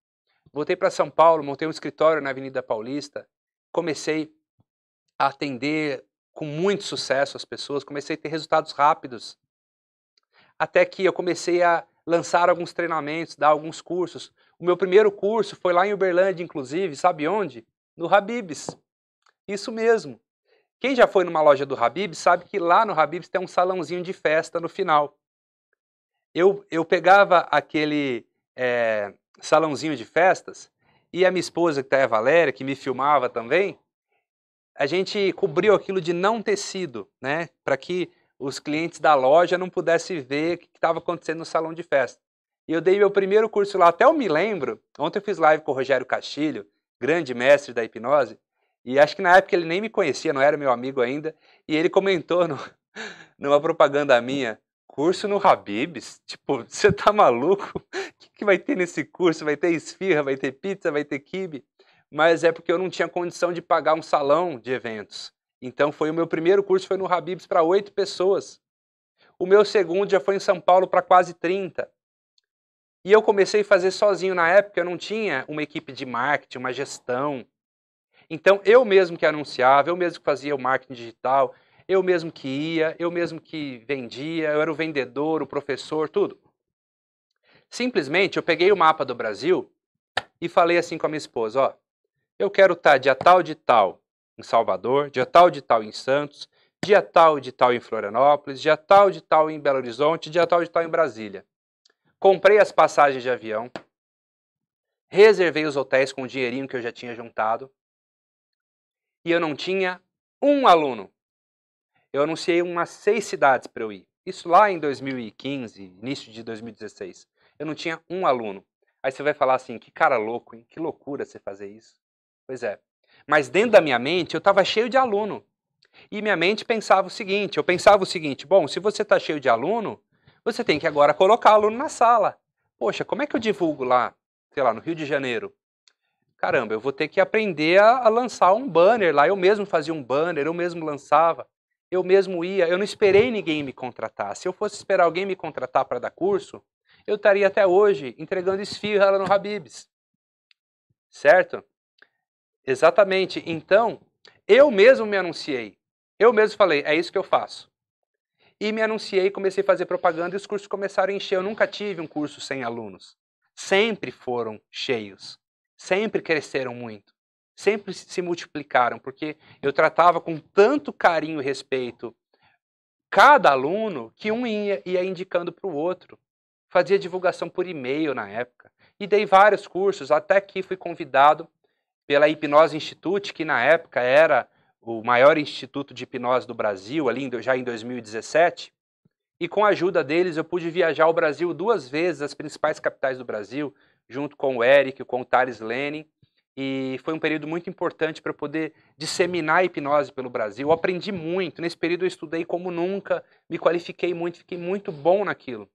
Voltei para São Paulo, montei um escritório na Avenida Paulista. Comecei a atender com muito sucesso as pessoas, comecei a ter resultados rápidos. Até que eu comecei a lançar alguns treinamentos, dar alguns cursos. O meu primeiro curso foi lá em Uberlândia, inclusive, sabe onde? No Habibs. Isso mesmo. Quem já foi numa loja do Habib sabe que lá no Habib tem um salãozinho de festa no final. Eu, eu pegava aquele é, salãozinho de festas e a minha esposa, que é a Valéria, que me filmava também, a gente cobriu aquilo de não tecido, né? Para que os clientes da loja não pudessem ver o que estava acontecendo no salão de festa. E eu dei meu primeiro curso lá, até eu me lembro, ontem eu fiz live com o Rogério Castilho, grande mestre da hipnose, e acho que na época ele nem me conhecia, não era meu amigo ainda. E ele comentou no, numa propaganda minha: curso no Habibs? Tipo, você tá maluco? O que, que vai ter nesse curso? Vai ter esfirra, vai ter pizza, vai ter kibe? Mas é porque eu não tinha condição de pagar um salão de eventos. Então foi o meu primeiro curso foi no Habibs para oito pessoas. O meu segundo já foi em São Paulo para quase 30. E eu comecei a fazer sozinho na época, eu não tinha uma equipe de marketing, uma gestão. Então, eu mesmo que anunciava, eu mesmo que fazia o marketing digital, eu mesmo que ia, eu mesmo que vendia, eu era o vendedor, o professor, tudo. Simplesmente eu peguei o mapa do Brasil e falei assim com a minha esposa: ó, eu quero estar tá dia tal de tal em Salvador, dia tal de tal em Santos, dia tal de tal em Florianópolis, dia tal de tal em Belo Horizonte, dia tal de tal em Brasília. Comprei as passagens de avião, reservei os hotéis com o dinheirinho que eu já tinha juntado, e eu não tinha um aluno. Eu anunciei umas seis cidades para eu ir. Isso lá em 2015, início de 2016. Eu não tinha um aluno. Aí você vai falar assim: que cara louco, hein? Que loucura você fazer isso. Pois é. Mas dentro da minha mente, eu estava cheio de aluno. E minha mente pensava o seguinte: eu pensava o seguinte, bom, se você está cheio de aluno, você tem que agora colocar aluno na sala. Poxa, como é que eu divulgo lá, sei lá, no Rio de Janeiro? caramba, eu vou ter que aprender a, a, lançar um banner lá. Eu mesmo fazia um banner, eu mesmo lançava, eu mesmo ia. Eu não esperei ninguém me contratar. Se eu fosse esperar alguém me contratar para dar curso, eu estaria até hoje entregando esfirra lá no Habibs. Certo? Exatamente. Então, eu mesmo me anunciei. Eu mesmo falei, é isso que eu faço. E me anunciei, comecei a fazer propaganda e os cursos começaram a encher. Eu nunca tive um curso sem alunos. Sempre foram cheios sempre cresceram muito, sempre se multiplicaram, porque eu tratava com tanto carinho e respeito cada aluno que um ia, ia indicando para o outro. Fazia divulgação por e-mail na época. E dei vários cursos, até que fui convidado pela Hipnose Institute, que na época era o maior instituto de hipnose do Brasil, ali já em 2017. E com a ajuda deles eu pude viajar ao Brasil duas vezes, as principais capitais do Brasil, junto com o Eric, com o Thales Lenin, e foi um período muito importante para poder disseminar a hipnose pelo Brasil. Eu aprendi muito, nesse período eu estudei como nunca, me qualifiquei muito, fiquei muito bom naquilo.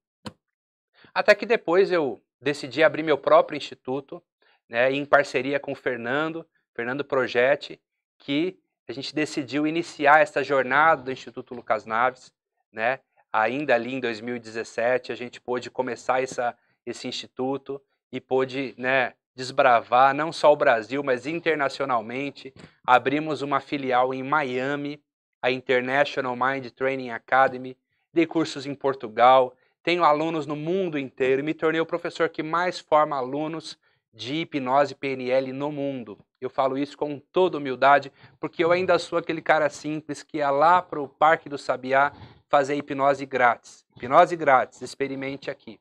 Até que depois eu decidi abrir meu próprio instituto, né, em parceria com o Fernando, Fernando Projeti, que a gente decidiu iniciar essa jornada do Instituto Lucas Naves, né? Ainda ali em 2017, a gente pôde começar essa, esse instituto e pôde né, desbravar não só o Brasil, mas internacionalmente. Abrimos uma filial em Miami, a International Mind Training Academy, dei cursos em Portugal, tenho alunos no mundo inteiro e me tornei o professor que mais forma alunos de hipnose PNL no mundo. Eu falo isso com toda humildade, porque eu ainda sou aquele cara simples que ia lá para o Parque do Sabiá fazer hipnose grátis. Hipnose grátis, experimente aqui.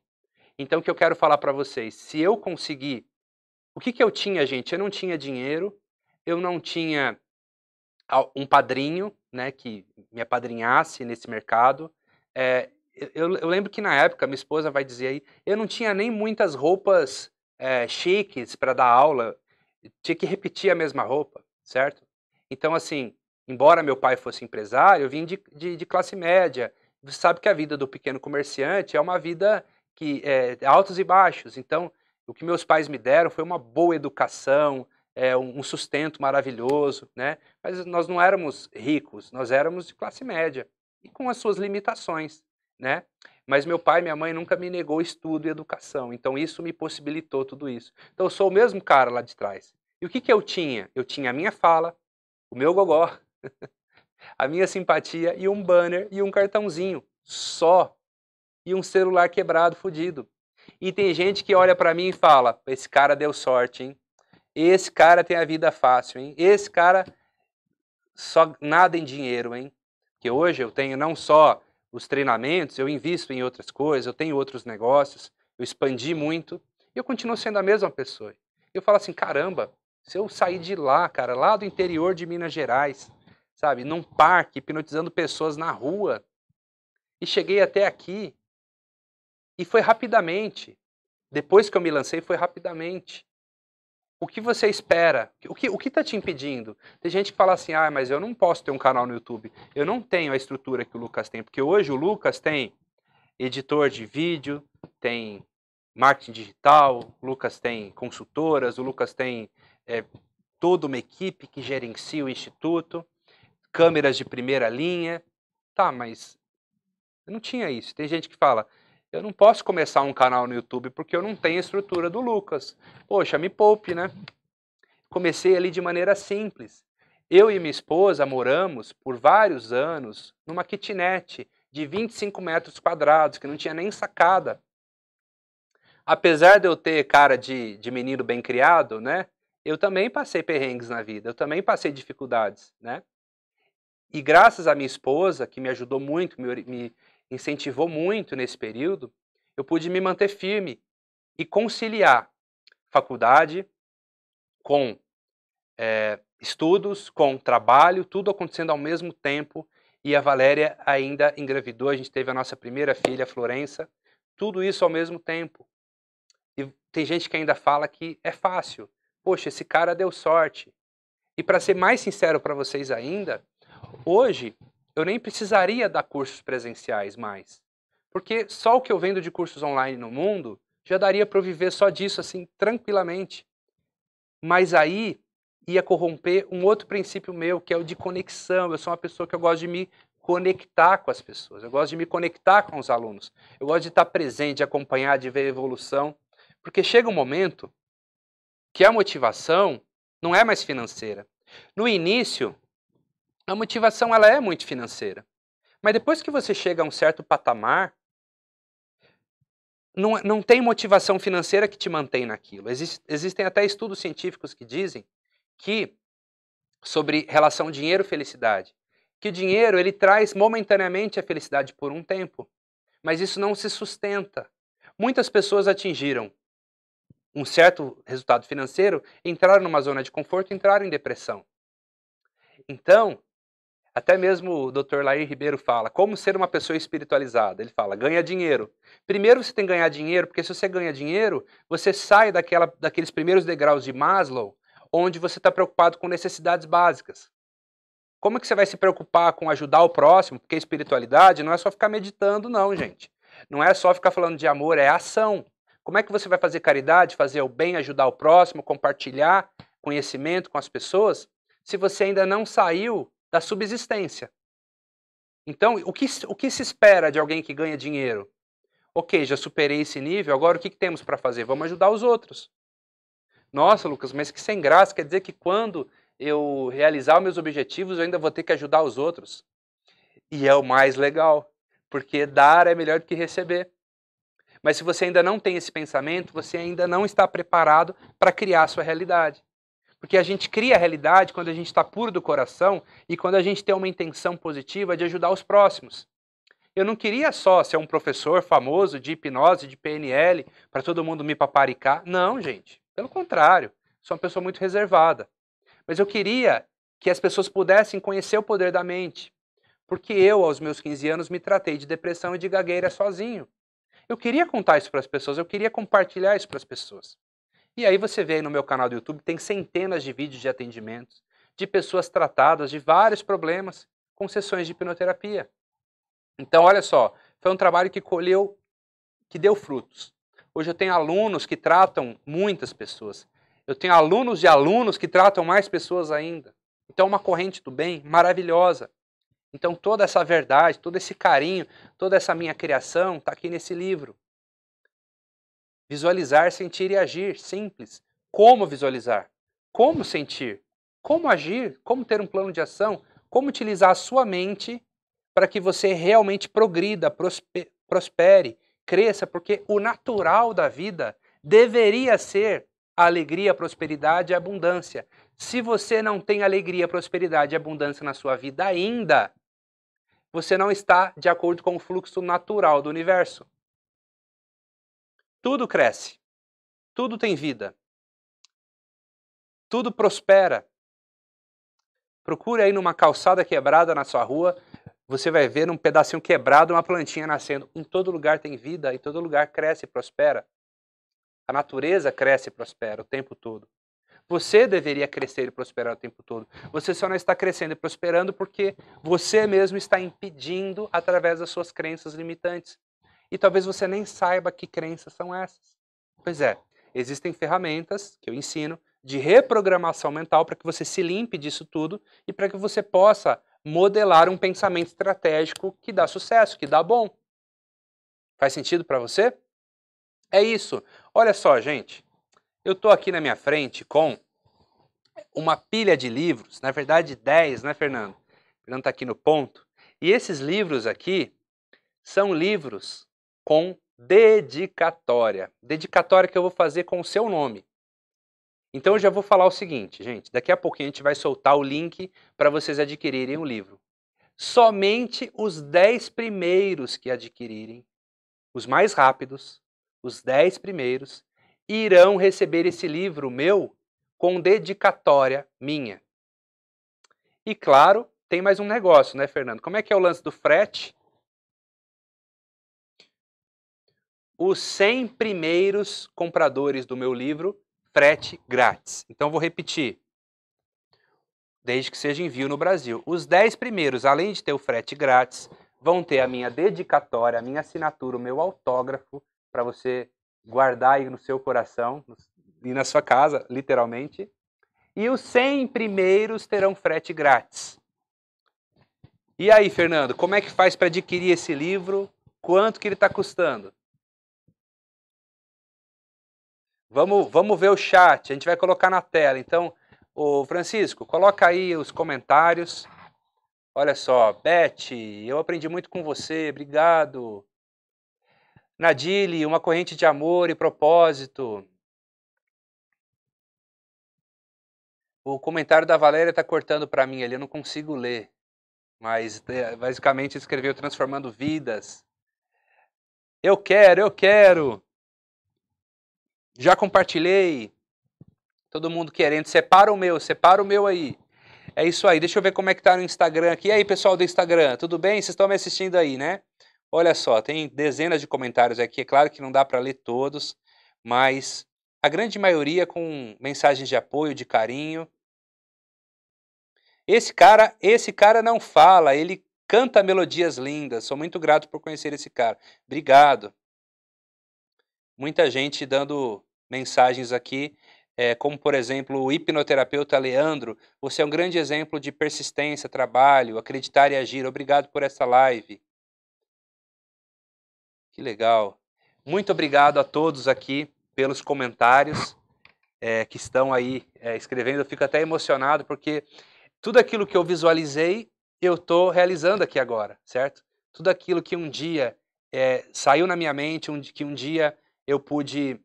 Então, o que eu quero falar para vocês? Se eu conseguir. O que, que eu tinha, gente? Eu não tinha dinheiro, eu não tinha um padrinho né, que me apadrinhasse nesse mercado. É, eu, eu, lembro que na época, minha esposa vai dizer aí, eu não tinha nem muitas roupas é, chiques para dar aula, tinha que repetir a mesma roupa, certo? Então, assim, embora meu pai fosse empresário, eu vim de, de, de classe média. Você sabe que a vida do pequeno comerciante é uma vida que é, altos e baixos. Então, o que meus pais me deram foi uma boa educação, é, um sustento maravilhoso, né? Mas nós não éramos ricos, nós éramos de classe média e com as suas limitações, né? Mas meu pai e minha mãe nunca me negou estudo e educação, então isso me possibilitou tudo isso. Então eu sou o mesmo cara lá de trás. E o que, que eu tinha? Eu tinha a minha fala, o meu gogó, a minha simpatia e um banner e um cartãozinho. Só e um celular quebrado, fodido. E tem gente que olha para mim e fala: esse cara deu sorte, hein? Esse cara tem a vida fácil, hein? Esse cara só nada em dinheiro, hein? Que hoje eu tenho não só os treinamentos, eu invisto em outras coisas, eu tenho outros negócios, eu expandi muito e eu continuo sendo a mesma pessoa. Eu falo assim: caramba, se eu sair de lá, cara, lá do interior de Minas Gerais, sabe, num parque, hipnotizando pessoas na rua, e cheguei até aqui, e foi rapidamente. Depois que eu me lancei, foi rapidamente. O que você espera? O que o que está te impedindo? Tem gente que fala assim, ah, mas eu não posso ter um canal no YouTube. Eu não tenho a estrutura que o Lucas tem, porque hoje o Lucas tem editor de vídeo, tem marketing digital, o Lucas tem consultoras, o Lucas tem é, toda uma equipe que gerencia o instituto, câmeras de primeira linha. Tá, mas eu não tinha isso. Tem gente que fala, eu não posso começar um canal no YouTube porque eu não tenho a estrutura do Lucas. Poxa, me poupe, né? Comecei ali de maneira simples. Eu e minha esposa moramos por vários anos numa kitnet de 25 metros quadrados, que não tinha nem sacada. Apesar de eu ter cara de, de menino bem criado, né? Eu também passei perrengues na vida, eu também passei dificuldades, né? E graças à minha esposa, que me ajudou muito, me, me, incentivou muito nesse período, eu pude me manter firme e conciliar faculdade com é, estudos, com trabalho, tudo acontecendo ao mesmo tempo. E a Valéria ainda engravidou, a gente teve a nossa primeira filha, Florença, tudo isso ao mesmo tempo. E tem gente que ainda fala que é fácil. Poxa, esse cara deu sorte. E para ser mais sincero para vocês ainda, hoje eu nem precisaria dar cursos presenciais mais. Porque só o que eu vendo de cursos online no mundo já daria para eu viver só disso, assim, tranquilamente. Mas aí ia corromper um outro princípio meu, que é o de conexão. Eu sou uma pessoa que eu gosto de me conectar com as pessoas, eu gosto de me conectar com os alunos, eu gosto de estar presente, de acompanhar, de ver a evolução. Porque chega um momento que a motivação não é mais financeira. No início, a motivação ela é muito financeira. Mas depois que você chega a um certo patamar, não, não tem motivação financeira que te mantém naquilo. existem até estudos científicos que dizem que sobre relação dinheiro-felicidade, que o dinheiro ele traz momentaneamente a felicidade por um tempo, mas isso não se sustenta. Muitas pessoas atingiram um certo resultado financeiro, entraram numa zona de conforto, entraram em depressão. Então, até mesmo o Dr. Lair Ribeiro fala, como ser uma pessoa espiritualizada? Ele fala, ganha dinheiro. Primeiro você tem que ganhar dinheiro, porque se você ganha dinheiro, você sai daquela, daqueles primeiros degraus de Maslow, onde você está preocupado com necessidades básicas. Como é que você vai se preocupar com ajudar o próximo? Porque espiritualidade não é só ficar meditando, não, gente. Não é só ficar falando de amor, é ação. Como é que você vai fazer caridade, fazer o bem, ajudar o próximo, compartilhar conhecimento com as pessoas, se você ainda não saiu da subsistência. Então, o que, o que se espera de alguém que ganha dinheiro? Ok, já superei esse nível, agora o que, que temos para fazer? Vamos ajudar os outros. Nossa, Lucas, mas que sem graça, quer dizer que quando eu realizar os meus objetivos, eu ainda vou ter que ajudar os outros. E é o mais legal, porque dar é melhor do que receber. Mas se você ainda não tem esse pensamento, você ainda não está preparado para criar a sua realidade. Porque a gente cria a realidade quando a gente está puro do coração e quando a gente tem uma intenção positiva de ajudar os próximos. Eu não queria só ser um professor famoso de hipnose, de PNL, para todo mundo me paparicar. Não, gente. Pelo contrário. Sou uma pessoa muito reservada. Mas eu queria que as pessoas pudessem conhecer o poder da mente. Porque eu, aos meus 15 anos, me tratei de depressão e de gagueira sozinho. Eu queria contar isso para as pessoas, eu queria compartilhar isso para as pessoas. E aí você vê aí no meu canal do YouTube, tem centenas de vídeos de atendimentos, de pessoas tratadas de vários problemas com sessões de hipnoterapia. Então, olha só, foi um trabalho que colheu, que deu frutos. Hoje eu tenho alunos que tratam muitas pessoas. Eu tenho alunos de alunos que tratam mais pessoas ainda. Então, uma corrente do bem maravilhosa. Então, toda essa verdade, todo esse carinho, toda essa minha criação está aqui nesse livro. Visualizar, sentir e agir. Simples. Como visualizar? Como sentir? Como agir? Como ter um plano de ação? Como utilizar a sua mente para que você realmente progrida, prospere, cresça? Porque o natural da vida deveria ser a alegria, a prosperidade e a abundância. Se você não tem alegria, prosperidade e abundância na sua vida ainda, você não está de acordo com o fluxo natural do universo. Tudo cresce. Tudo tem vida. Tudo prospera. Procure aí numa calçada quebrada na sua rua, você vai ver um pedacinho quebrado, uma plantinha nascendo. Em todo lugar tem vida, em todo lugar cresce e prospera. A natureza cresce e prospera o tempo todo. Você deveria crescer e prosperar o tempo todo. Você só não está crescendo e prosperando porque você mesmo está impedindo através das suas crenças limitantes. E talvez você nem saiba que crenças são essas. Pois é, existem ferramentas que eu ensino de reprogramação mental para que você se limpe disso tudo e para que você possa modelar um pensamento estratégico que dá sucesso, que dá bom. Faz sentido para você? É isso. Olha só, gente. Eu estou aqui na minha frente com uma pilha de livros, na verdade 10, né, Fernando? O Fernando está aqui no ponto. E esses livros aqui são livros com dedicatória. Dedicatória que eu vou fazer com o seu nome. Então eu já vou falar o seguinte, gente, daqui a pouquinho a gente vai soltar o link para vocês adquirirem o livro. Somente os 10 primeiros que adquirirem, os mais rápidos, os 10 primeiros, irão receber esse livro meu com dedicatória minha. E claro, tem mais um negócio, né, Fernando? Como é que é o lance do frete? os 100 primeiros compradores do meu livro, frete grátis. Então vou repetir. Desde que seja envio no Brasil. Os 10 primeiros, além de ter o frete grátis, vão ter a minha dedicatória, a minha assinatura, o meu autógrafo para você guardar aí no seu coração e na sua casa, literalmente. E os 100 primeiros terão frete grátis. E aí, Fernando, como é que faz para adquirir esse livro? Quanto que ele está custando? Vamos, vamos ver o chat, a gente vai colocar na tela. Então, o Francisco, coloca aí os comentários. Olha só, Beth, eu aprendi muito com você, obrigado. Nadile, uma corrente de amor e propósito. O comentário da Valéria está cortando para mim ali, eu não consigo ler. Mas é, basicamente escreveu transformando vidas. Eu quero, eu quero. Já compartilhei. Todo mundo querendo. Separa o meu, separa o meu aí. É isso aí. Deixa eu ver como é que tá no Instagram aqui. E aí, pessoal do Instagram, tudo bem? Vocês estão me assistindo aí, né? Olha só, tem dezenas de comentários aqui. É claro que não dá para ler todos, mas a grande maioria com mensagens de apoio, de carinho. Esse cara, esse cara não fala, ele canta melodias lindas. Sou muito grato por conhecer esse cara. Obrigado. Muita gente dando mensagens aqui, é, como por exemplo o hipnoterapeuta Leandro. Você é um grande exemplo de persistência, trabalho, acreditar e agir. Obrigado por essa live. Que legal. Muito obrigado a todos aqui pelos comentários é, que estão aí é, escrevendo. Eu fico até emocionado porque tudo aquilo que eu visualizei eu estou realizando aqui agora, certo? Tudo aquilo que um dia é, saiu na minha mente, um, que um dia eu pude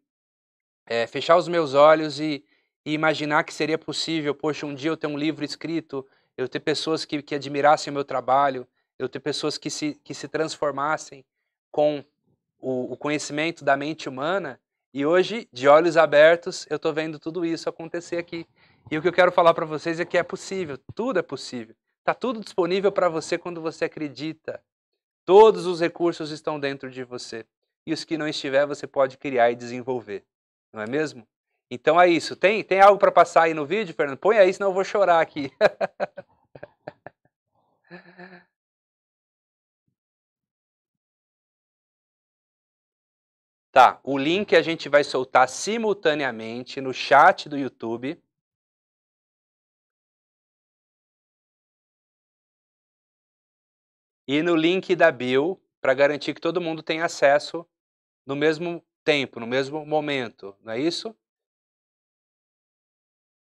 é, fechar os meus olhos e, e, imaginar que seria possível, poxa, um dia eu ter um livro escrito, eu ter pessoas que, que admirassem o meu trabalho, eu ter pessoas que se, que se transformassem com o, o conhecimento da mente humana. E hoje, de olhos abertos, eu estou vendo tudo isso acontecer aqui. E o que eu quero falar para vocês é que é possível, tudo é possível. Está tudo disponível para você quando você acredita. Todos os recursos estão dentro de você. E os que não estiver, você pode criar e desenvolver não é mesmo? Então é isso. Tem, tem algo para passar aí no vídeo, Fernando? Põe aí, senão eu vou chorar aqui. tá, o link a gente vai soltar simultaneamente no chat do YouTube. E no link da bio, para garantir que todo mundo tem acesso no mesmo tempo, no mesmo momento, não é isso?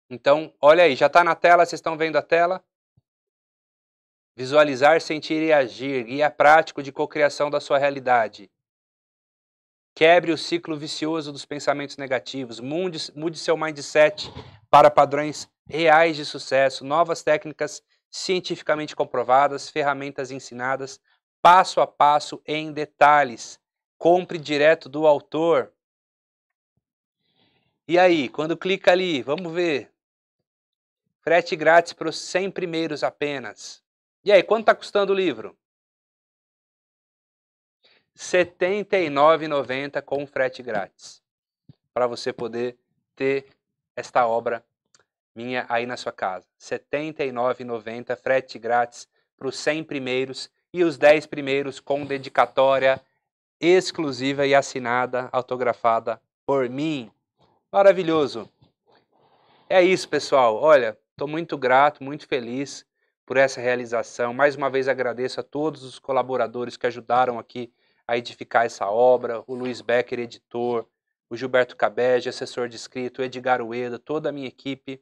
Então, olha aí, já está na tela, vocês estão vendo a tela? Visualizar, sentir e agir, guia prático de cocriação da sua realidade. Quebre o ciclo vicioso dos pensamentos negativos, mude, mude seu mindset para padrões reais de sucesso, novas técnicas cientificamente comprovadas, ferramentas ensinadas passo a passo em detalhes compre direto do autor. E aí, quando clica ali, vamos ver. Frete grátis para os 100 primeiros apenas. E aí, quanto está custando o livro? R$ 79,90 com frete grátis. Para você poder ter esta obra minha aí na sua casa. R$ 79,90 frete grátis para os 100 primeiros e os 10 primeiros com dedicatória exclusiva e assinada, autografada por mim. Maravilhoso. É isso, pessoal. Olha, estou muito grato, muito feliz por essa realização. Mais uma vez agradeço a todos os colaboradores que ajudaram aqui a edificar essa obra, o Luiz Becker, editor, o Gilberto Cabege, assessor de escrito, o Edgar Ueda, toda a minha equipe,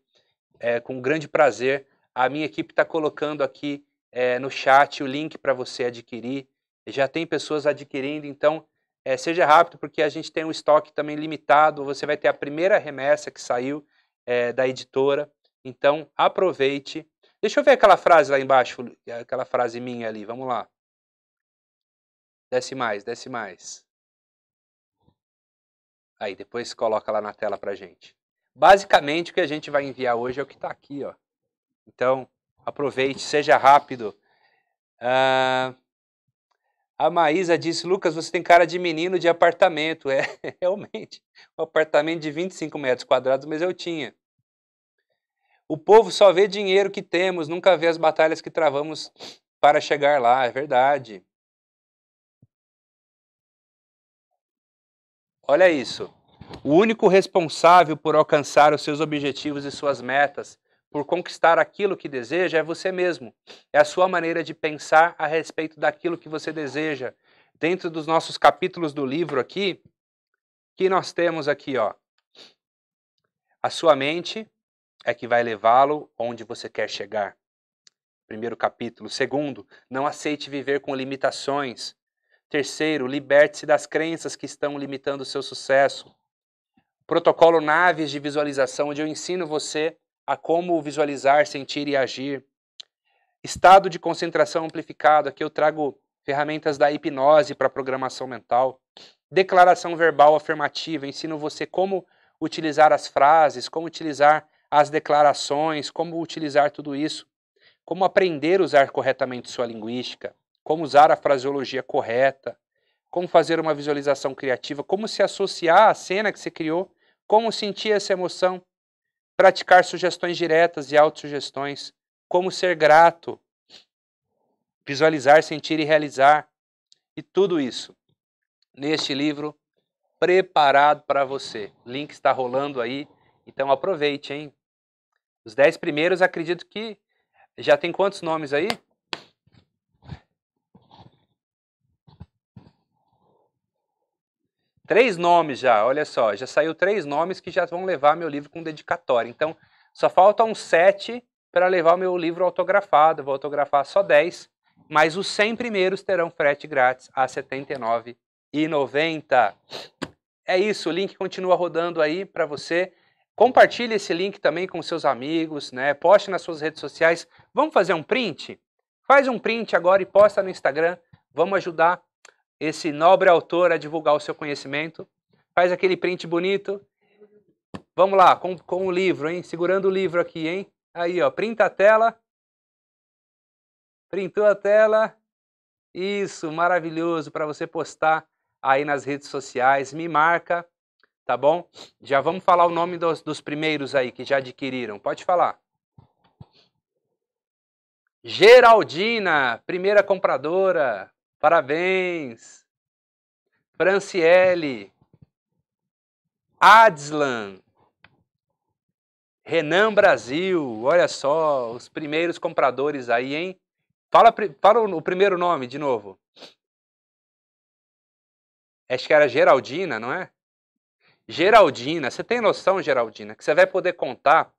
é, com grande prazer. A minha equipe está colocando aqui é, no chat o link para você adquirir já tem pessoas adquirindo, então é, seja rápido, porque a gente tem um estoque também limitado, você vai ter a primeira remessa que saiu é, da editora, então aproveite. Deixa eu ver aquela frase lá embaixo, eh, aquela frase minha ali, vamos lá. Desce mais, desce mais. Aí, depois coloca lá na tela pra gente. Basicamente, o que a gente vai enviar hoje é o que está aqui, ó. Então, aproveite, seja rápido. Uh, a Maísa disse: Lucas, você tem cara de menino de apartamento. É, realmente, um apartamento de 25 metros quadrados, mas eu tinha. O povo só vê dinheiro que temos, nunca vê as batalhas que travamos para chegar lá. É verdade. Olha isso. O único responsável por alcançar os seus objetivos e suas metas por conquistar aquilo que deseja é você mesmo. É a sua maneira de pensar a respeito daquilo que você deseja. Dentro dos nossos capítulos do livro aqui, que nós temos aqui, ó. A sua mente é que vai levá-lo onde você quer chegar. Primeiro capítulo. Segundo, não aceite viver com limitações. Terceiro, liberte-se das crenças que estão limitando o seu sucesso. Protocolo Naves de Visualização, onde eu ensino você a como visualizar, sentir e agir. Estado de concentração amplificado, aqui eu trago ferramentas da hipnose para programação mental. Declaração verbal afirmativa, ensino você como utilizar as frases, como utilizar as declarações, como utilizar tudo isso, como aprender a usar corretamente sua linguística, como usar a fraseologia correta, como fazer uma visualização criativa, como se associar à cena que você criou, como sentir essa emoção, praticar sugestões diretas e autossugestões, como ser grato, visualizar, sentir e realizar, e tudo isso neste livro preparado para você. O link está rolando aí, então aproveite, hein? Os dez primeiros, acredito que já tem quantos nomes aí? Três nomes já, olha só, já saiu três nomes que já vão levar meu livro com dedicatória. Então, só falta um sete para levar o meu livro autografado. Vou autografar só dez, mas os cem primeiros terão frete grátis a R$ 79,90. É isso, o link continua rodando aí para você. Compartilhe esse link também com seus amigos, né? Poste nas suas redes sociais. Vamos fazer um print? Faz um print agora e posta no Instagram. Vamos ajudar esse nobre autor a divulgar o seu conhecimento. Faz aquele print bonito. Vamos lá, com, com o livro, hein? Segurando o livro aqui, hein? Aí, ó, printa a tela. Printou a tela. Isso, maravilhoso para você postar aí nas redes sociais. Me marca, tá bom? Já vamos falar o nome dos, dos primeiros aí que já adquiriram. Pode falar. Geraldina, primeira compradora. Parabéns! Franciele, Adslan, Renan Brasil, olha só, os primeiros compradores aí, hein? Fala, fala o primeiro nome de novo. Acho que era Geraldina, não é? Geraldina, você tem noção, Geraldina, que você vai poder contar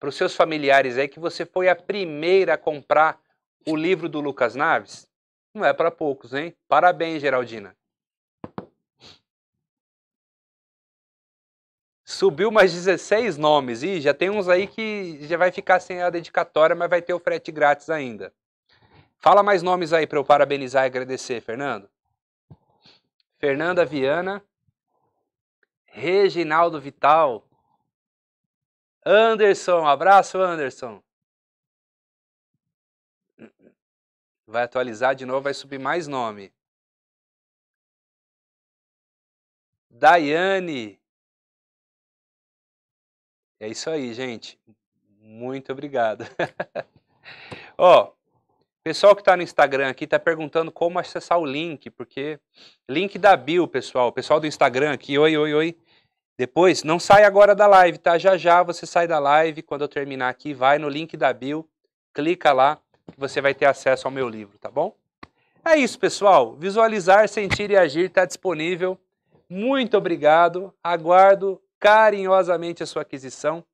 para os seus familiares aí que você foi a primeira a comprar o livro do Lucas Naves? Não é para poucos, hein? Parabéns, Geraldina. Subiu mais 16 nomes. e já tem uns aí que já vai ficar sem a dedicatória, mas vai ter o frete grátis ainda. Fala mais nomes aí para eu parabenizar e agradecer, Fernando. Fernanda Viana. Reginaldo Vital. Anderson, abraço, Anderson. Vai atualizar de novo, vai subir mais nome. Daiane. É isso aí, gente. Muito obrigado. Ó, oh, pessoal que está no Instagram aqui está perguntando como acessar o link, porque link da bio, pessoal. Pessoal do Instagram aqui, oi, oi, oi. Depois, não sai agora da live, tá? Já já você sai da live, quando eu terminar aqui, vai no link da bio, clica lá que você vai ter acesso ao meu livro, tá bom? É isso, pessoal. Visualizar, sentir e agir está disponível. Muito obrigado. Aguardo carinhosamente a sua aquisição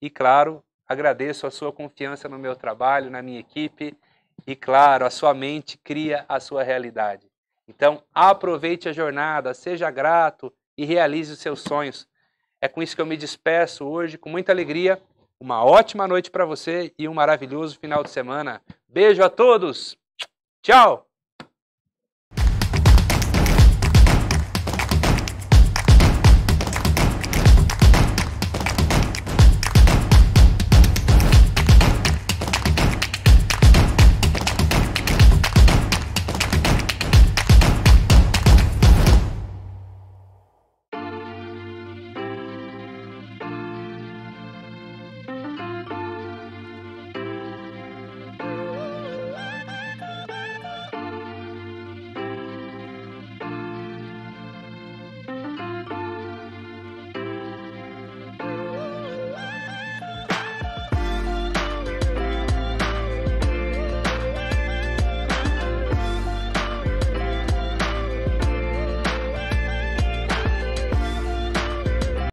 e, claro, agradeço a sua confiança no meu trabalho, na minha equipe e, claro, a sua mente cria a sua realidade. Então, aproveite a jornada, seja grato e realize os seus sonhos. É com isso que eu me despeço hoje com muita alegria uma ótima noite para você e um maravilhoso final de semana. Beijo a todos. Tchau.